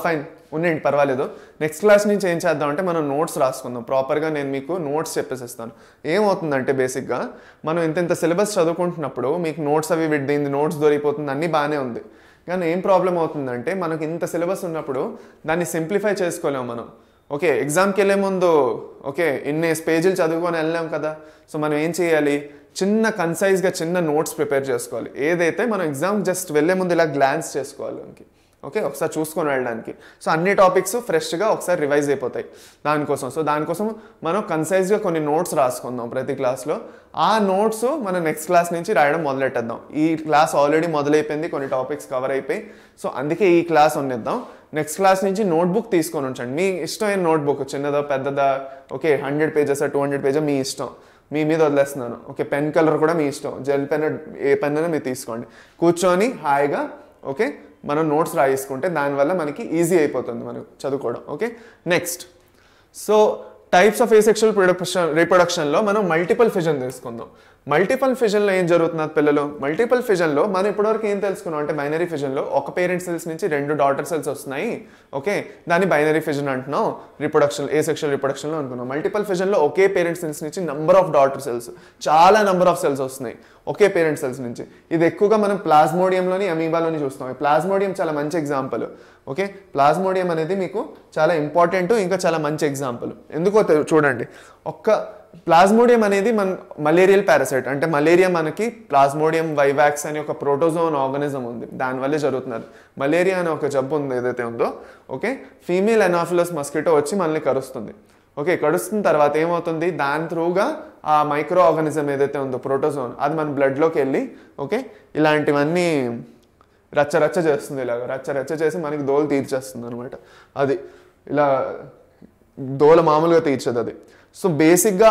ఫైన్ ఉండండి పర్వాలేదు నెక్స్ట్ క్లాస్ నుంచి ఏం చేద్దాం అంటే మనం నోట్స్ రాసుకుందాం ప్రాపర్గా నేను మీకు నోట్స్ చెప్పేసిస్తాను ఏమవుతుందంటే బేసిక్గా మనం ఇంత ఇంత సిలబస్ చదువుకుంటున్నప్పుడు మీకు నోట్స్ అవి విడ్డింది నోట్స్ దొరికిపోతుంది అన్నీ బాగానే ఉంది కానీ ఏం ప్రాబ్లం అవుతుందంటే మనకు ఇంత సిలబస్ ఉన్నప్పుడు దాన్ని సింప్లిఫై చేసుకోలేము మనం ఓకే ఎగ్జామ్కి వెళ్ళే ముందు ఓకే ఇన్ని పేజీలు చదువుకొని వెళ్ళాం కదా సో మనం ఏం చేయాలి చిన్న కన్సైజ్గా చిన్న నోట్స్ ప్రిపేర్ చేసుకోవాలి ఏదైతే మనం ఎగ్జామ్ జస్ట్ వెళ్ళే ముందు ఇలా గ్లాన్స్ చేసుకోవాలి ఓకే ఒకసారి చూసుకొని వెళ్ళడానికి సో అన్ని టాపిక్స్ ఫ్రెష్గా ఒకసారి రివైజ్ అయిపోతాయి దానికోసం సో దానికోసం మనం కన్సైజ్గా కొన్ని నోట్స్ రాసుకుందాం ప్రతి క్లాస్లో ఆ నోట్స్ మనం నెక్స్ట్ క్లాస్ నుంచి రాయడం మొదలెట్టేద్దాం ఈ క్లాస్ ఆల్రెడీ మొదలైపోయింది కొన్ని టాపిక్స్ కవర్ అయిపోయి సో అందుకే ఈ క్లాస్ ఉండిద్దాం నెక్స్ట్ క్లాస్ నుంచి నోట్బుక్ తీసుకొని ఉంచండి మీ ఇష్టమైన నోట్బుక్ చిన్నదా పెద్దదా ఓకే హండ్రెడ్ పేజెసా టూ హండ్రెడ్ పేజా మీ ఇష్టం మీ మీద వదిలేస్తున్నాను ఓకే పెన్ కలర్ కూడా మీ ఇష్టం జెల్ పెన్ ఏ పెన్ అయినా మీరు తీసుకోండి కూర్చొని హాయిగా ఓకే మనం నోట్స్ రాయించుకుంటే దానివల్ల మనకి ఈజీ అయిపోతుంది మనం చదువుకోవడం okay next so types of asexual production రీప్రొడక్షన్లో మనం మల్టిపల్ ఫిజన్ తెలుసుకుందాం మల్టిపల్ ఫిజన్లో ఏం జరుగుతున్నది పిల్లలు మల్టిపల్ ఫిజన్లో మనం ఇప్పటివరకు ఏం తెలుసుకున్నాం అంటే బైనరీ ఫిజన్లో ఒక పేరెంట్ సెల్స్ నుంచి రెండు డాటర్ సెల్స్ వస్తున్నాయి ఓకే దాన్ని బైనరీ ఫిజన్ అంటున్నాం రిప్రొడక్షన్ ఏ సెక్షువల్ రిప్రొడక్షన్లో అనుకున్నాం మల్టిపల్ ఫిజన్లో ఒకే పేరెంట్ సెల్స్ నుంచి నంబర్ ఆఫ్ డాటర్ సెల్స్ చాలా నంబర్ ఆఫ్ సెల్స్ వస్తున్నాయి ఒకే పేరెంట్ సెల్స్ నుంచి ఇది ఎక్కువగా మనం ప్లాస్మోడియంలోని అమీబాలోని చూస్తాం ప్లాస్మోడియం చాలా మంచి ఎగ్జాంపుల్ ఓకే ప్లాస్మోడియం అనేది మీకు చాలా ఇంపార్టెంట్ ఇంకా చాలా మంచి ఎగ్జాంపుల్ ఎందుకో చూడండి ఒక్క ప్లాస్మోడియం అనేది మన మలేరియల్ పారాసైట్ అంటే మలేరియా మనకి ప్లాస్మోడియం వైవాక్స్ అనే ఒక ప్రోటోజోన్ ఆర్గనిజం ఉంది దానివల్లే జరుగుతున్నది మలేరియా అనే ఒక జబ్బు ఉంది ఏదైతే ఉందో ఓకే ఫీమేల్ ఎనాఫిలస్ మస్కిటో వచ్చి మనల్ని కరుస్తుంది ఓకే కడుస్తున్న తర్వాత ఏమవుతుంది దాని త్రూగా ఆ మైక్రో ఆర్గనిజం ఏదైతే ఉందో ప్రోటోజోన్ అది మన బ్లడ్లోకి వెళ్ళి ఓకే ఇలాంటివన్నీ రచ్చ రచ్చ చేస్తుంది ఇలాగ రచ్చ రచ్చ చేసి మనకి దోలు తీర్చేస్తుంది అనమాట అది ఇలా దోల మామూలుగా తీర్చదు అది సో బేసిక్గా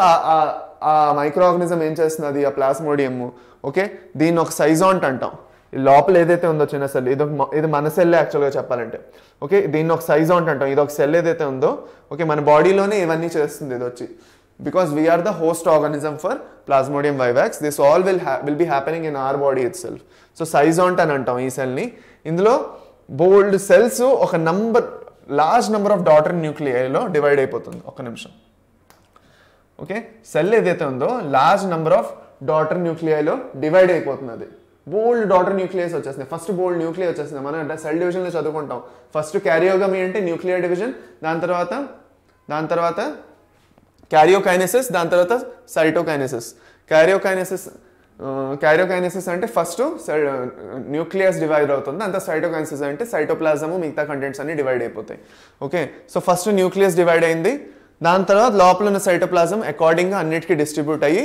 ఆ మైక్రో ఆర్గనిజం ఏం చేస్తుంది అది ఆ ప్లాస్మోడియం ఓకే దీన్ని ఒక సైజాంట్ అంటాం లోపల ఏదైతే ఉందో చిన్న సెల్ ఇది ఇది మన సెల్లే యాక్చువల్గా చెప్పాలంటే ఓకే దీన్ని ఒక సైజాంట్ అంటాం ఇది ఒక సెల్ ఏదైతే ఉందో ఓకే మన బాడీలోనే ఇవన్నీ చేస్తుంది ఇది వచ్చి because we are the host organism for plasmodium vivax all will will will be happening or body itself so schizont అని అంటాం ఈ సెల్ని ఇందులో బోల్డ్ సెల్స్ ఒక number large number of daughter న్యూక్లియైలో డివైడ్ అయిపోతుంది ఒక నిమిషం ఓకే సెల్ ఏదైతే ఉందో లార్జ్ నెంబర్ ఆఫ్ డాటర్ న్యూక్లియైలో డివైడ్ అయిపోతుంది అది బోల్డ్ డాటర్ న్యూక్లియస్ వచ్చేసింది ఫస్ట్ బోల్డ్ న్యూక్లియర్ వచ్చేసింది మనం అంటే సెల్ డివిజన్లో చదువుకుంటాం ఫస్ట్ క్యారియోగమీ అంటే న్యూక్లియర్ డివిజన్ దాని తర్వాత దాని తర్వాత క్యారియోకైనసిస్ దాని తర్వాత సైటోకైనసిస్ క్యారియోకైనసిస్ క్యారియోకైనసిస్ అంటే ఫస్ట్ న్యూక్లియస్ డివైడ్ అవుతుంది అంత సైటోకైనసిస్ అంటే సైటోప్లాజము మిగతా కంటెంట్స్ అన్ని డివైడ్ అయిపోతాయి okay so first nucleus divide అయింది దాని తర్వాత లోపల ఉన్న సైటోప్లాజం అకార్డింగ్గా అన్నిటికీ డిస్ట్రిబ్యూట్ అయ్యి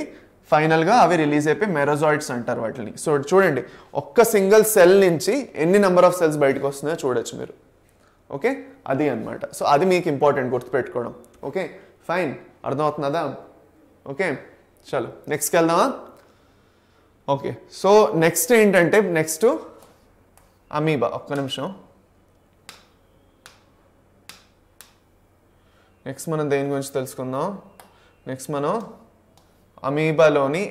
ఫైనల్గా అవి రిలీజ్ అయిపోయి మెరోజాయిడ్స్ అంటారు వాటిని సో చూడండి ఒక్క సింగిల్ సెల్ నుంచి ఎన్ని నెంబర్ ఆఫ్ సెల్స్ బయటకు వస్తున్నాయో చూడొచ్చు మీరు ఓకే అది అనమాట సో అది మీకు ఇంపార్టెంట్ గుర్తుపెట్టుకోవడం ఓకే ఫైన్ అర్థమవుతుందా ఓకే చలో నెక్స్ట్కి వెళ్దామా ఓకే సో నెక్స్ట్ ఏంటంటే నెక్స్ట్ అమీబా ఒక్క నిమిషం నెక్స్ట్ మనం దేని గురించి తెలుసుకుందాం నెక్స్ట్ మనం అమీబాలోని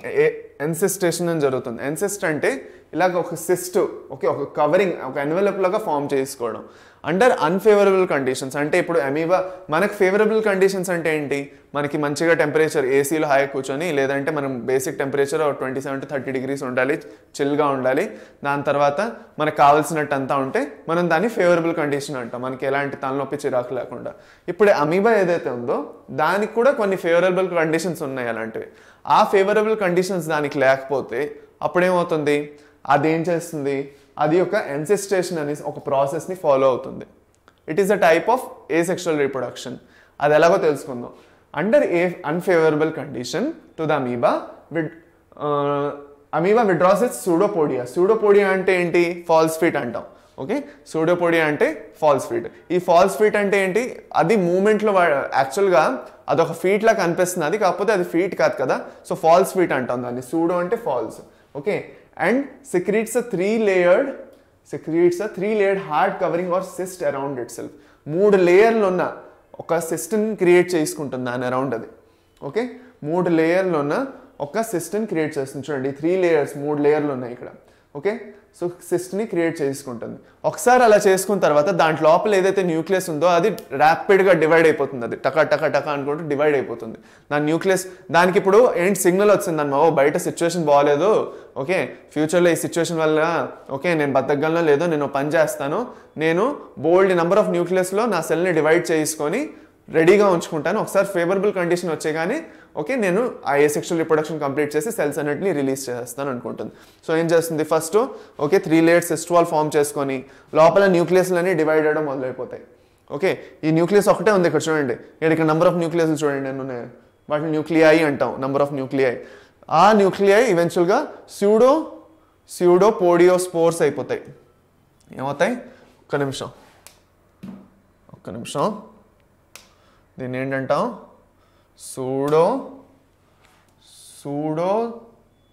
ఎన్సిస్టేషన్ అని జరుగుతుంది ఎన్సిస్ట్ అంటే ఇలాగ ఒక సిస్ట్ ఓకే ఒక కవరింగ్ ఒక ఎన్వెలప్ లాగా ఫామ్ చేసుకోవడం అండర్ అన్ఫేవరబుల్ కండిషన్స్ అంటే ఇప్పుడు అమీబా మనకు ఫేవరబుల్ కండిషన్స్ అంటే ఏంటి మనకి మంచిగా టెంపరేచర్ ఏసీలో హై కూర్చొని లేదంటే మనం basic temperature twenty seven to thirty degrees ఉండాలి చిల్గా ఉండాలి దాని తర్వాత మనకు కావాల్సినట్టు అంతా ఉంటే మనం దాన్ని ఫేవరబుల్ కండిషన్ అంటాం మనకి ఎలాంటి తలనొప్పి చిరాకు లేకుండా ఇప్పుడు అమీబా ఏదైతే ఉందో దానికి కూడా కొన్ని ఫేవరబుల్ కండిషన్స్ ఉన్నాయి అలాంటివి ఆ ఫేవరబుల్ కండిషన్స్ దానికి లేకపోతే అప్పుడేమవుతుంది అది ఏం చేస్తుంది అది ఒక ఎన్సిస్టేషన్ అనే ఒక ప్రాసెస్ని ఫాలో అవుతుంది it is a type of asexual reproduction అది ఎలాగో తెలుసుకుందాం under a unfavourable condition to the amoeba with amoeba withdraws is pseudopodia pseudopodia అంటే ఏంటి ఫాల్స్ ఫీట్ అంటాం ఓకే సూడోపోడియా అంటే ఫాల్స్ ఫీట్ ఈ ఫాల్స్ ఫీట్ అంటే ఏంటి అది మూమెంట్లో యాక్చువల్గా అదొక లాగా కనిపిస్తుంది అది కాకపోతే అది ఫీట్ కాదు కదా సో ఫాల్స్ ఫీట్ అంటాం దాన్ని సూడో అంటే false okay and secretes a three layered secretes a three layered hard covering or cyst around itself మూడు లేయర్లు ఉన్న ఒక సిస్టమ్ని క్రియేట్ చేసుకుంటుంది దాని అరౌండ్ అది ఓకే మూడు లేయర్లు ఉన్న ఒక సిస్టమ్ క్రియేట్ చేస్తుంది చూడండి త్రీ లేయర్స్ మూడు లేయర్లు ఉన్నాయి ఇక్కడ ఓకే సో సిస్ట్ని క్రియేట్ చేసుకుంటుంది ఒకసారి అలా చేసుకున్న తర్వాత దాంట్ లోపల ఏదైతే న్యూక్లియస్ ఉందో అది ర్యాపిడ్గా డివైడ్ అయిపోతుంది అది టక టక టక అనుకుంటూ డివైడ్ అయిపోతుంది దాని న్యూక్లియస్ దానికి ఇప్పుడు ఏంటి సిగ్నల్ వచ్చింది అన్న ఓ బయట సిచ్యువేషన్ బాగాలేదు ఓకే ఫ్యూచర్లో ఈ సిచ్యువేషన్ వల్ల ఓకే నేను బద్దగలనో లేదో నేను పని చేస్తాను నేను బోల్డ్ నెంబర్ ఆఫ్ న్యూక్లియస్లో నా సెల్ని డివైడ్ చేసుకొని రెడీగా ఉంచుకుంటాను ఒకసారి ఫేవరబుల్ కండిషన్ వచ్చే కానీ ఓకే నేను ఆ సెక్షువల్ రిప్రొడక్షన్ కంప్లీట్ చేసి సెల్స్ అన్నిటిని రిలీజ్ చేస్తాను అనుకుంటుంది సో ఏం చేస్తుంది first okay three layers cyst wall form చేసుకొని లోపల న్యూక్లియస్లన్నీ డివైడ్ అవ్వడం మొదలైపోతాయి ఓకే ఈ న్యూక్లియస్ ఒకటే ఉంది ఇక్కడ చూడండి ఇక్కడ ఇక్కడ నెంబర్ ఆఫ్ న్యూక్లియస్ చూడండి నేను వాటిని న్యూక్లియాయి అంటాం నెంబర్ ఆఫ్ న్యూక్లియాయి ఆ న్యూక్లియాయి ఈవెన్చువల్గా స్యూడో స్యూడో పోడియో స్పోర్స్ అయిపోతాయి ఏమవుతాయి ఒక్క నిమిషం ఒక్క నిమిషం దీన్ని ఏంటంటాం సూడో సూడో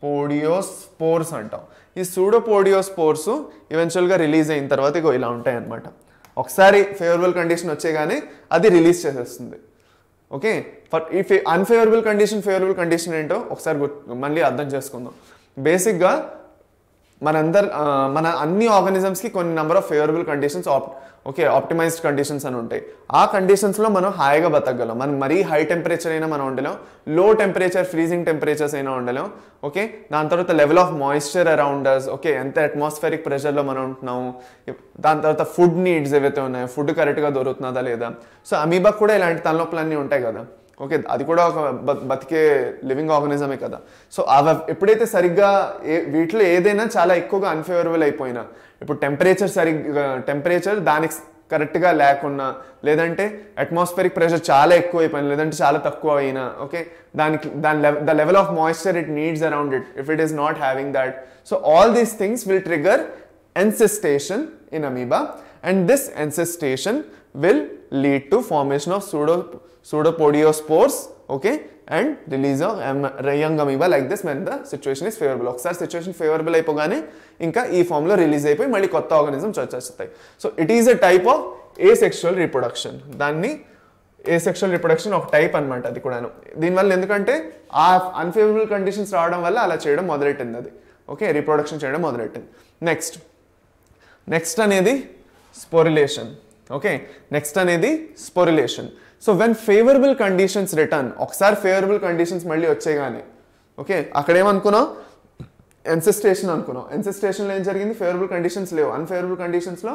పోడియోస్పోర్స్ అంటాం ఈ సూడోపోడియోస్పోర్స్ ఈవెన్చువల్గా రిలీజ్ అయిన తర్వాత ఇక ఇలా ఉంటాయి అనమాట ఒకసారి ఫేవరబుల్ కండిషన్ వచ్చే కానీ అది రిలీజ్ చేసేస్తుంది ఓకే ఫర్ ఈ అన్ఫేవరబుల్ కండిషన్ ఫేవరబుల్ కండిషన్ ఏంటో ఒకసారి మళ్ళీ అర్థం చేసుకుందాం బేసిక్గా మనందరు మన అన్ని ఆర్గానిజమ్స్కి కొన్ని నెంబర్ ఆఫ్ ఫేవరబుల్ కండిషన్స్ ఆప్ ఓకే ఆప్టిమైజ్డ్ కండిషన్స్ అని ఉంటాయి ఆ కండిషన్స్లో మనం హాయిగా బతకగలం మనం మరీ హై టెంపరేచర్ అయినా మనం ఉండలేం లో టెంపరేచర్ ఫ్రీజింగ్ టెంపరేచర్స్ అయినా ఉండలేం ఓకే దాని తర్వాత level of moisture around us okay ఎంత అట్మాస్ఫియరిక్ ప్రెషర్లో మనం ఉంటున్నాము దాని తర్వాత ఫుడ్ నీడ్స్ ఏవైతే ఉన్నాయో ఫుడ్ కరెక్ట్గా దొరుకుతున్నదా లేదా సో అమీబా కూడా ఇలాంటి తలనొప్పులన్నీ ఉంటాయి కదా ఓకే అది కూడా ఒక బతికే లివింగ్ ఆర్గనిజమే కదా సో అవి ఎప్పుడైతే సరిగ్గా ఏ వీటిలో ఏదైనా చాలా ఎక్కువగా అన్ఫేవరబుల్ అయిపోయినా ఇప్పుడు టెంపరేచర్ సరిగ్గా టెంపరేచర్ దానికి కరెక్ట్గా లేకున్నా లేదంటే అట్మాస్ఫియరిక్ ప్రెషర్ చాలా ఎక్కువ అయిపోయినా లేదంటే చాలా తక్కువ అయినా ఓకే దానికి దాని the level of moisture it needs around it if it is not having that so all these things will trigger encystation in amoeba and this encystation will lead to formation of pseudo pseudopodiospores okay and release a young amoeba like this when the situation is favorable ఒకసారి situation favourable అయిపోగానే ఇంకా ఈ ఫామ్లో release అయిపోయి మళ్ళీ కొత్త organism చచ్చేస్తాయి so it is a type of asexual reproduction దాన్ని ఏ సెక్షువల్ రిప్రొడక్షన్ ఒక టైప్ అనమాట అది కూడాను దీనివల్ల ఎందుకంటే ఆ అన్ఫేవరబుల్ కండిషన్స్ రావడం వల్ల అలా చేయడం మొదలెట్టింది అది ఓకే రిప్రొడక్షన్ చేయడం మొదలెట్టింది నెక్స్ట్ నెక్స్ట్ అనేది స్పొరిలేషన్ ఓకే నెక్స్ట్ అనేది sporulation so when favourable conditions return ఒకసారి ఫేవరబుల్ కండిషన్స్ మళ్ళీ వచ్చాయి కానీ ఓకే అక్కడేమనుకున్నావు ఎన్సెస్టేషన్ అనుకున్నాం ఎన్సెస్టేషన్లో ఏం జరిగింది ఫేవరబుల్ కండిషన్స్ లేవు అన్ఫేవరబుల్ కండిషన్స్లో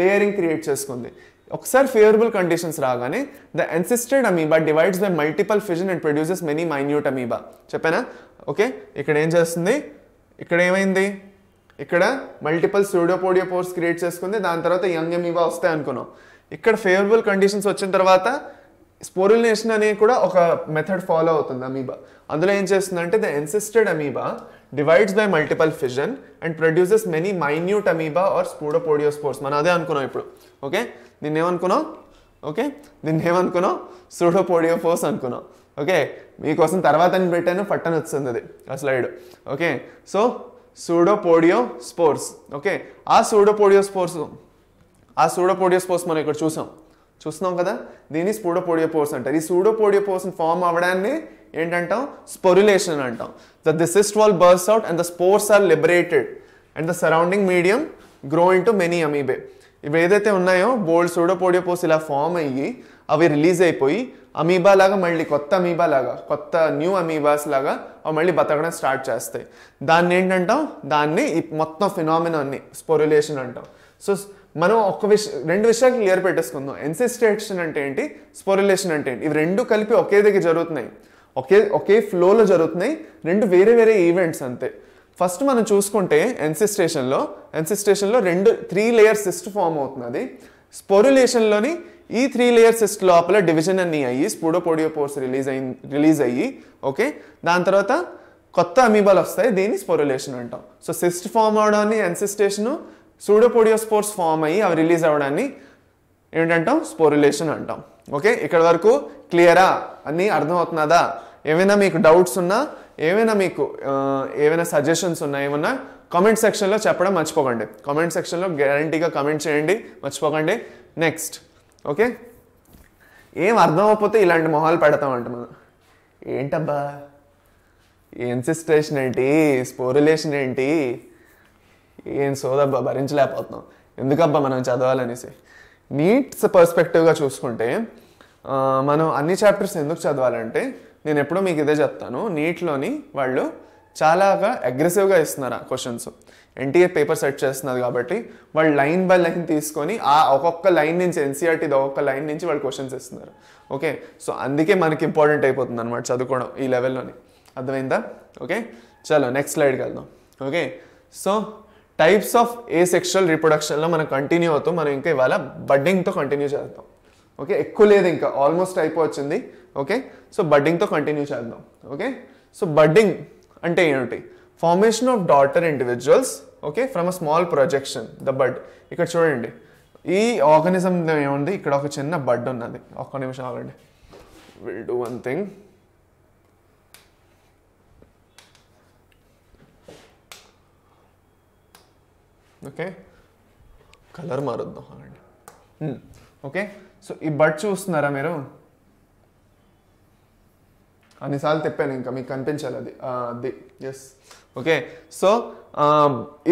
లేయరింగ్ క్రియేట్ చేసుకుంది ఒకసారి ఫేవరబుల్ కండిషన్స్ రాగానే the encysted amoeba divides by multiple fission and produces many minute amoeba చెప్పానా ఓకే ఇక్కడ ఏం చేస్తుంది ఇక్కడ ఏమైంది ఇక్కడ మల్టిపల్ సూడోపోడియో పోర్స్ క్రియేట్ చేసుకుంది దాని తర్వాత యంగ్ అమీబా వస్తాయి అనుకున్నాం ఇక్కడ ఫేవరబుల్ కండిషన్స్ వచ్చిన తర్వాత స్పోరులేషన్ అనే కూడా ఒక మెథడ్ ఫాలో అవుతుంది అమీబా అందులో ఏం చేస్తుందంటే the encysted amoeba divides by multiple fission and produces many minute amoeba or pseudopodiospores మనం అదే అనుకున్నాం ఇప్పుడు ఓకే దీన్ని ఏమనుకున్నాం ఓకే దీన్ని ఏమనుకున్నాం సూడోపోడియో ఫోర్స్ అనుకున్నాం ఓకే మీకోసం తర్వాత అని పెట్టాను పట్టని వస్తుంది అది ఆ slide okay so pseudopodiospores okay ఆ సూడోపోడియో స్పోర్స్ ఆ సూడోపోడియో స్పోర్స్ మనం ఇక్కడ చూసాం చూస్తున్నాం కదా దీన్ని స్పూడోపోడియోపోర్స్ అంటారు ఈ సూడోపోడియోపోర్స్ని ఫామ్ అవ్వడాన్ని ఏంటంటాం స్పొరులేషన్ అంటాం the the cyst wall burst out and the spores are liberated and the surrounding medium grow into many amoebae ఇవి ఏదైతే ఉన్నాయో బోల్డ్ సూడోపోడియోపోర్స్ ఇలా ఫామ్ అయ్యి అవి రిలీజ్ అయిపోయి అమీబా లాగా మళ్ళీ కొత్త అమీబా లాగా కొత్త న్యూ అమీబాస్ లాగా అవి మళ్ళీ బతకడం స్టార్ట్ చేస్తాయి దాన్ని ఏంటంటాం దాన్ని మొత్తం ఫినామినాన్ని స్పొరులేషన్ అంటాం సో మనం ఒక విషయం రెండు విషయాలు క్లియర్ పెట్టేసుకుందాం ఎన్సిస్టేషన్ అంటే ఏంటి స్పోరిలేషన్ అంటే ఏంటి ఇవి రెండు కలిపి ఒకే దగ్గర జరుగుతున్నాయి ఒకే ఒకే ఫ్లోలో జరుగుతున్నాయి రెండు వేరే వేరే ఈవెంట్స్ అంతే ఫస్ట్ మనం చూసుకుంటే ఎన్సిస్టేషన్లో ఎన్సిస్టేషన్లో రెండు త్రీ లేయర్ సిస్ట్ ఫామ్ అవుతున్నది స్పోరులేషన్లోని ఈ త్రీ లేయర్ సిస్ట్ లోపల డివిజన్ అన్నీ అయ్యి స్పూడోపోడియో పోర్స్ రిలీజ్ అయి రిలీజ్ అయ్యి ఓకే దాని తర్వాత కొత్త అమీబాలు వస్తాయి దీన్ని స్పోరులేషన్ అంటాం సో సిస్ట్ ఫామ్ అవడాన్ని ఎన్సిస్టేషను సూడోపోడియో స్పోర్స్ ఫామ్ అయ్యి అవి రిలీజ్ అవ్వడాన్ని ఏంటంటాం స్పోరిలేషన్ అంటాం ఓకే ఇక్కడ వరకు క్లియరా అన్నీ అర్థమవుతున్నదా ఏమైనా మీకు డౌట్స్ ఉన్నా ఏమైనా మీకు ఏమైనా సజెషన్స్ ఉన్నా ఏమన్నా కామెంట్ సెక్షన్లో చెప్పడం మర్చిపోకండి కామెంట్ సెక్షన్లో గ్యారంటీగా కామెంట్ చేయండి మర్చిపోకండి నెక్స్ట్ ఓకే ఏం అర్థం అవ్వకపోతే ఇలాంటి మొహాలు పెడతామంట మనం ఏంటబ్బా ఏం సిస్టేషన్ ఏంటి స్పోరిలేషన్ ఏంటి ఏం సోదబ్బా భరించలేకపోతున్నాం ఎందుకబ్బా మనం చదవాలనేసి నీట్స్ పర్స్పెక్టివ్గా చూసుకుంటే మనం అన్ని చాప్టర్స్ ఎందుకు చదవాలంటే నేను ఎప్పుడూ మీకు ఇదే చెప్తాను నీట్లోని వాళ్ళు చాలాగా అగ్రెసివ్గా ఇస్తున్నారు ఆ క్వశ్చన్స్ ఎన్టీఏ పేపర్ సెట్ చేస్తున్నారు కాబట్టి వాళ్ళు లైన్ బై లైన్ తీసుకొని ఆ ఒక్కొక్క లైన్ నుంచి ఎన్సీఆర్టీది e ఒక్కొక్క లైన్ నుంచి వాళ్ళు క్వశ్చన్స్ ఇస్తున్నారు ఓకే సో అందుకే మనకి ఇంపార్టెంట్ అయిపోతుంది అనమాట చదువుకోవడం ఈ లెవెల్లోని అర్థమైందా ఓకే చలో నెక్స్ట్ స్లైడ్కి వెళ్దాం okay so types of asexual రీప్రొడక్షన్లో మనం కంటిన్యూ అవుతాం మనం ఇంకా ఇవాళ బడ్డింగ్తో కంటిన్యూ చేద్దాం ఓకే ఎక్కువ లేదు ఇంకా ఆల్మోస్ట్ అయిపోవచ్చింది ఓకే సో బడ్డింగ్తో కంటిన్యూ చేద్దాం ఓకే సో బడ్డింగ్ అంటే ఏమిటి formation of daughter individuals okay from a small projection the bud ఇక్కడ చూడండి ఈ ఆర్గనిజం ఏముంది ఇక్కడ ఒక చిన్న బడ్ ఉన్నది ఒక్క నిమిషం ఆగండి will do one thing okay colour మారుద్దాం అండి ఓకే సో ఈ బడ్ చూస్తున్నారా మీరు అన్నిసార్లు తెప్పాను ఇంకా మీకు కనిపించాలి అది అది ఎస్ ఓకే సో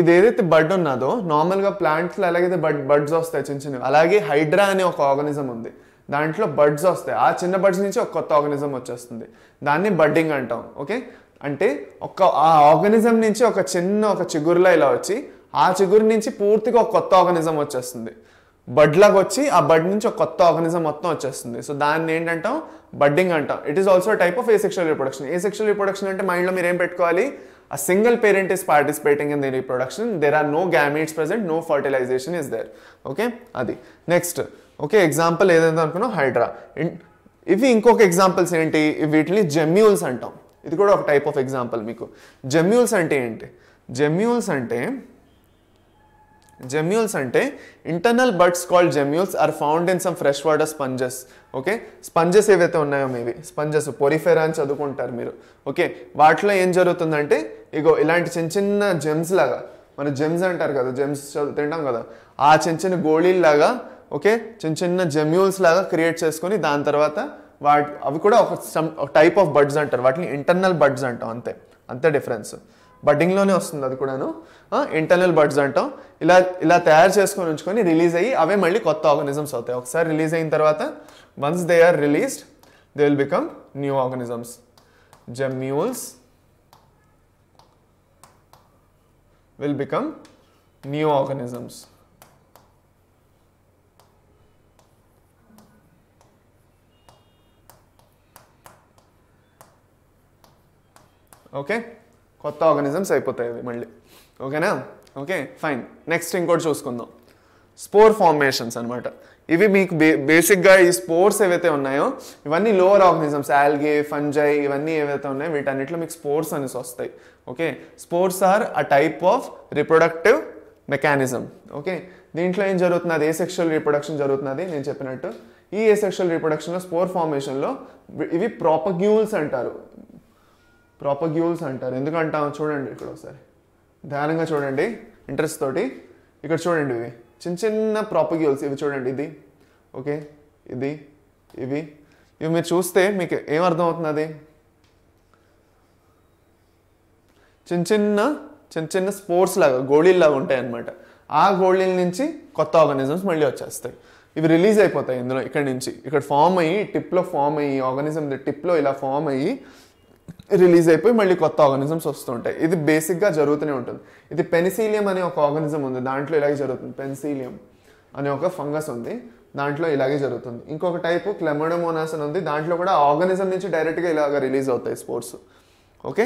ఇది ఏదైతే బడ్ ఉన్నదో నార్మల్గా ప్లాంట్స్లో ఎలాగైతే బడ్ బడ్స్ వస్తాయి చిన్న చిన్నవి అలాగే హైడ్రా అనే ఒక ఆర్గనిజం ఉంది దాంట్లో బడ్స్ వస్తాయి ఆ చిన్న బడ్స్ నుంచి ఒక కొత్త ఆర్గనిజం వచ్చేస్తుంది దాన్ని బడ్డింగ్ అంటాం ఓకే అంటే ఒక ఆ ఆర్గనిజం నుంచి ఒక చిన్న ఒక చిగురులా ఇలా వచ్చి ఆ చిగురు నుంచి పూర్తిగా ఒక కొత్త ఆర్గనిజం వచ్చేస్తుంది బడ్లకు వచ్చి ఆ బడ్ నుంచి ఒక కొత్త ఆర్గనిజం మొత్తం వచ్చేస్తుంది సో దాన్ని ఏంటంటాం బడ్డింగ్ అంటాం it is also type of asexual reproduction asexual reproduction అంటే మైండ్లో మీరు ఏం పెట్టుకోవాలి ఆ single parent is participating in the reproduction there are no gametes present no fertilisation is there okay అది నెక్స్ట్ ఓకే ఎగ్జాంపుల్ ఏదైతే అనుకున్నాం హైడ్రా ఇవి ఇంకొక ఎగ్జాంపుల్స్ ఏంటి వీటిని జెమ్యూల్స్ అంటాం ఇది కూడా ఒక టైప్ ఆఫ్ ఎగ్జాంపుల్ మీకు జెమ్యూల్స్ అంటే ఏంటి జెమ్యూల్స్ అంటే జెమ్యూల్స్ అంటే internal buds called gemmules are found in some fresh water sponges okay sponges ఏవైతే ఉన్నాయో మీవి స్పంజెస్ పొరిఫెరా అని చదువుకుంటారు మీరు ఓకే వాటిలో ఏం జరుగుతుందంటే ఇగో ఇలాంటి చిన్న చిన్న జెమ్స్ లాగా మన జెమ్స్ అంటారు కదా జెమ్స్ తింటాం కదా ఆ చిన్న చిన్న గోళీల్లాగా ఓకే చిన్న చిన్న జెమ్యూల్స్ లాగా క్రియేట్ చేసుకొని దాని తర్వాత వాటి అవి కూడా ఒక సమ్ టైప్ ఆఫ్ బర్డ్స్ అంటారు వాటిని ఇంటర్నల్ బర్డ్స్ అంటాం అంతే అంతే డిఫరెన్స్ బడ్డింగ్లోనే వస్తుంది అది కూడాను ఇంటర్నల్ బర్డ్స్ అంటాం ఇలా ఇలా తయారు చేసుకొని ఉంచుకొని రిలీజ్ అయ్యి అవే మళ్ళీ కొత్త ఆర్గనిజమ్స్ అవుతాయి ఒకసారి రిలీజ్ అయిన తర్వాత once they are released they will become new organisms gemmules will become new organisms. Okay. కొత్త ఆర్గానిజమ్స్ అయిపోతాయి మళ్ళీ ఓకేనా ఓకే ఫైన్ నెక్స్ట్ ఇంకోటి చూసుకుందాం స్పోర్ ఫార్మేషన్స్ అనమాట ఇవి మీకు బే బేసిక్గా ఈ స్పోర్ట్స్ ఏవైతే ఉన్నాయో ఇవన్నీ లోవర్ ఆర్గనిజమ్స్ ఆల్గే ఫంజై ఇవన్నీ ఏవైతే ఉన్నాయో వీటన్నిటిలో మీకు స్పోర్ట్స్ అనేసి వస్తాయి okay spores are a type of reproductive mechanism okay దీంట్లో ఏం జరుగుతున్నది ఏ సెక్షువల్ రీప్రొడక్షన్ జరుగుతున్నది నేను చెప్పినట్టు ఈ ఏ సెక్షువల్ రీప్రొడక్షన్లో స్పోర్ ఫార్మేషన్లో ఇవి ప్రాపగ్యూల్స్ అంటారు ప్రాపగ్యూల్స్ అంటారు ఎందుకంటాం చూడండి ఇక్కడ ఒకసారి ధ్యానంగా చూడండి ఇంట్రెస్ట్ తోటి ఇక్కడ చూడండి ఇవి చిన్న చిన్న ప్రాపగ్యూల్స్ ఇవి చూడండి ఇది ఓకే ఇది ఇవి ఇవి మీరు చూస్తే మీకు ఏమర్థం అవుతుంది చిన్న చిన్న చిన్న చిన్న స్పోర్ట్స్ లాగా గోళీల్లాగా ఉంటాయి ఆ గోళీల నుంచి కొత్త ఆర్గానిజమ్స్ మళ్ళీ వచ్చేస్తాయి ఇవి రిలీజ్ అయిపోతాయి ఇందులో ఇక్కడ నుంచి ఇక్కడ ఫామ్ అయ్యి టిప్లో ఫామ్ అయ్యి ఆర్గానిజం టిప్లో ఇలా ఫామ్ అయ్యి రిలీజ్ అయిపోయి మళ్ళీ కొత్త ఆర్గానిజమ్స్ వస్తుంటాయి ఇది బేసిక్గా జరుగుతూనే ఉంటుంది ఇది పెన్సిలియం అనే ఒక ఆర్గానిజం ఉంది దాంట్లో ఇలాగే జరుగుతుంది పెన్సిలియం అనే ఒక ఫంగస్ ఉంది దాంట్లో ఇలాగే జరుగుతుంది ఇంకొక టైపు క్లెమోడమోనాస్ అని ఉంది దాంట్లో కూడా ఆర్గానిజం నుంచి డైరెక్ట్గా ఇలాగ రిలీజ్ అవుతాయి స్పోర్ట్స్ ఓకే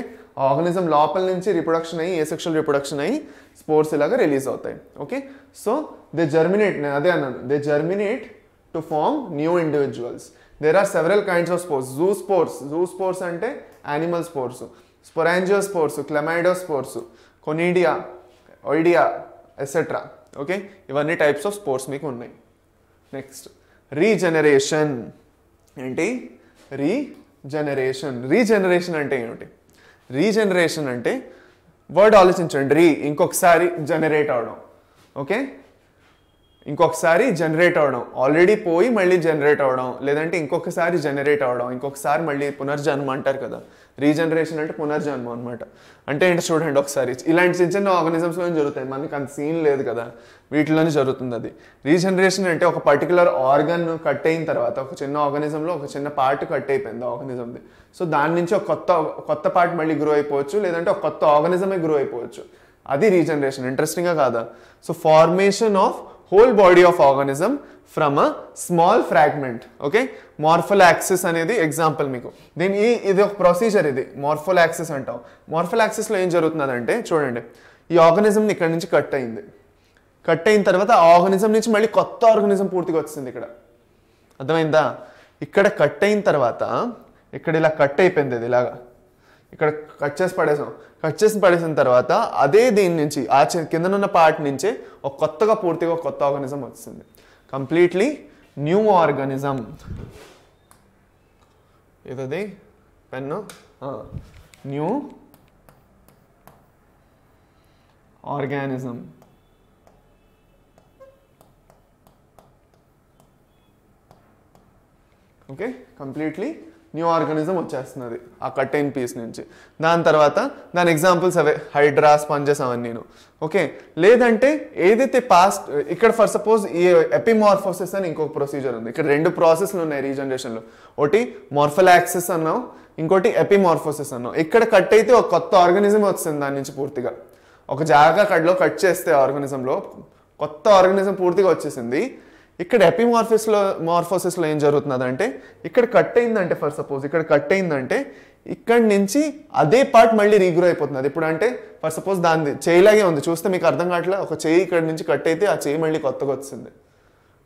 ఆర్గానిజం లోపల నుంచి రిప్రొడక్షన్ అయ్యి ఏసెక్షువల్ రిప్రొడక్షన్ అయ్యి స్పోర్ట్స్ ఇలాగ రిలీజ్ అవుతాయి ఓకే సో దే జర్మినేట్ నేను అదే అన్నాను they germinate to form new individuals there are several kinds of spores zoospores zoospores అంటే animal spores sporangiospores chlamydospores conidia oidia etcetera okay ఇవన్నీ types of spores మీకు ఉన్నాయి next regeneration ఏంటి regeneration regeneration అంటే ఏమిటి regeneration అంటే word ఆలోచించండి రీ ఇంకొకసారి జనరేట్ అవడం ఓకే ఇంకొకసారి జనరేట్ అవడం ఆల్రెడీ పోయి మళ్ళీ జనరేట్ అవడం లేదంటే ఇంకొకసారి జనరేట్ అవడం ఇంకొకసారి మళ్ళీ పునర్జన్మ అంటారు కదా రీజనరేషన్ అంటే పునర్జన్మ అనమాట అంటే ఏంటి చూడండి ఒకసారి ఇలాంటి చిన్న చిన్న ఆర్గనిజమ్స్లోనే జరుగుతాయి మనకి అంత సీన్ లేదు కదా వీటిలోనే జరుగుతుంది అది రీజనరేషన్ అంటే ఒక పర్టికులర్ ఆర్గన్ కట్ అయిన తర్వాత ఒక చిన్న ఆర్గనిజంలో ఒక చిన్న పార్ట్ కట్ అయిపోయింది ఆర్గనిజంది సో దాని నుంచి ఒక కొత్త కొత్త పార్ట్ మళ్ళీ గ్రో అయిపోవచ్చు లేదంటే ఒక కొత్త ఆర్గనిజమే గ్రో అయిపోవచ్చు అది రీజనరేషన్ ఇంట్రెస్టింగ్గా కాదా so formation of whole body of organism from a small fragment okay morphallaxis అనేది ఎగ్జాంపుల్ మీకు దీని ఈ ఇది ఒక ప్రొసీజర్ ఇది మార్ఫోలాక్సిస్ అంటాం మార్ఫోలాక్సిస్లో ఏం జరుగుతుందంటే చూడండి ఈ ఆర్గానిజంని ఇక్కడ నుంచి కట్ అయింది కట్ అయిన తర్వాత ఆ ఆర్గానిజం నుంచి మళ్ళీ కొత్త ఆర్గానిజం పూర్తిగా వచ్చింది ఇక్కడ అర్థమైందా ఇక్కడ కట్ అయిన తర్వాత ఇక్కడ ఇలా కట్ అయిపోయింది ఇది ఇలాగా ఇక్కడ కట్ చేసి పడేసాం కట్ చేసి పడేసిన తర్వాత అదే దీని నుంచి ఆ కిందనున్న పార్ట్ నుంచే ఒక కొత్తగా పూర్తిగా కొత్త ఆర్గానిజం వస్తుంది కంప్లీట్లీ న్యూ ఆర్గానిజం ఏదది pen new organism okay completely new organism వచ్చేస్తున్నది ఆ అయిన పీస్ నుంచి దాని తర్వాత దాని ఎగ్జాంపుల్స్ అవే హైడ్రా స్పంజెస్ అవన్నీ నేను ఓకే లేదంటే ఏదైతే పాస్ట్ ఇక్కడ ఫర్ సపోజ్ ఈ ఎపిమార్ఫోసిస్ అని ఇంకొక ప్రొసీజర్ ఉంది ఇక్కడ రెండు ప్రాసెస్లు ఉన్నాయి రీజనరేషన్లో ఒకటి మార్ఫలాక్సిస్ అన్నావు ఇంకోటి ఎపిమార్ఫోసిస్ అన్నావు ఇక్కడ కట్ అయితే ఒక కొత్త ఆర్గానిజం వస్తుంది దాని నుంచి పూర్తిగా ఒక జాగా కడ్లో కట్ చేస్తే ఆర్గానిజంలో కొత్త ఆర్గానిజం పూర్తిగా వచ్చేసింది ఇక్కడ ఎపిమార్ఫిస్లో మార్ఫోసిస్లో ఏం అంటే ఇక్కడ కట్ అయిందంటే ఫర్ సపోజ్ ఇక్కడ కట్ అయిందంటే ఇక్కడ నుంచి అదే పార్ట్ మళ్ళీ రీగ్రో అయిపోతుంది ఇప్పుడు అంటే ఫర్ సపోజ్ దాని చేయిలాగే ఉంది చూస్తే మీకు అర్థం కావట్లేదు ఒక చేయి ఇక్కడ నుంచి కట్ అయితే ఆ చేయి మళ్ళీ కొత్తగా వచ్చింది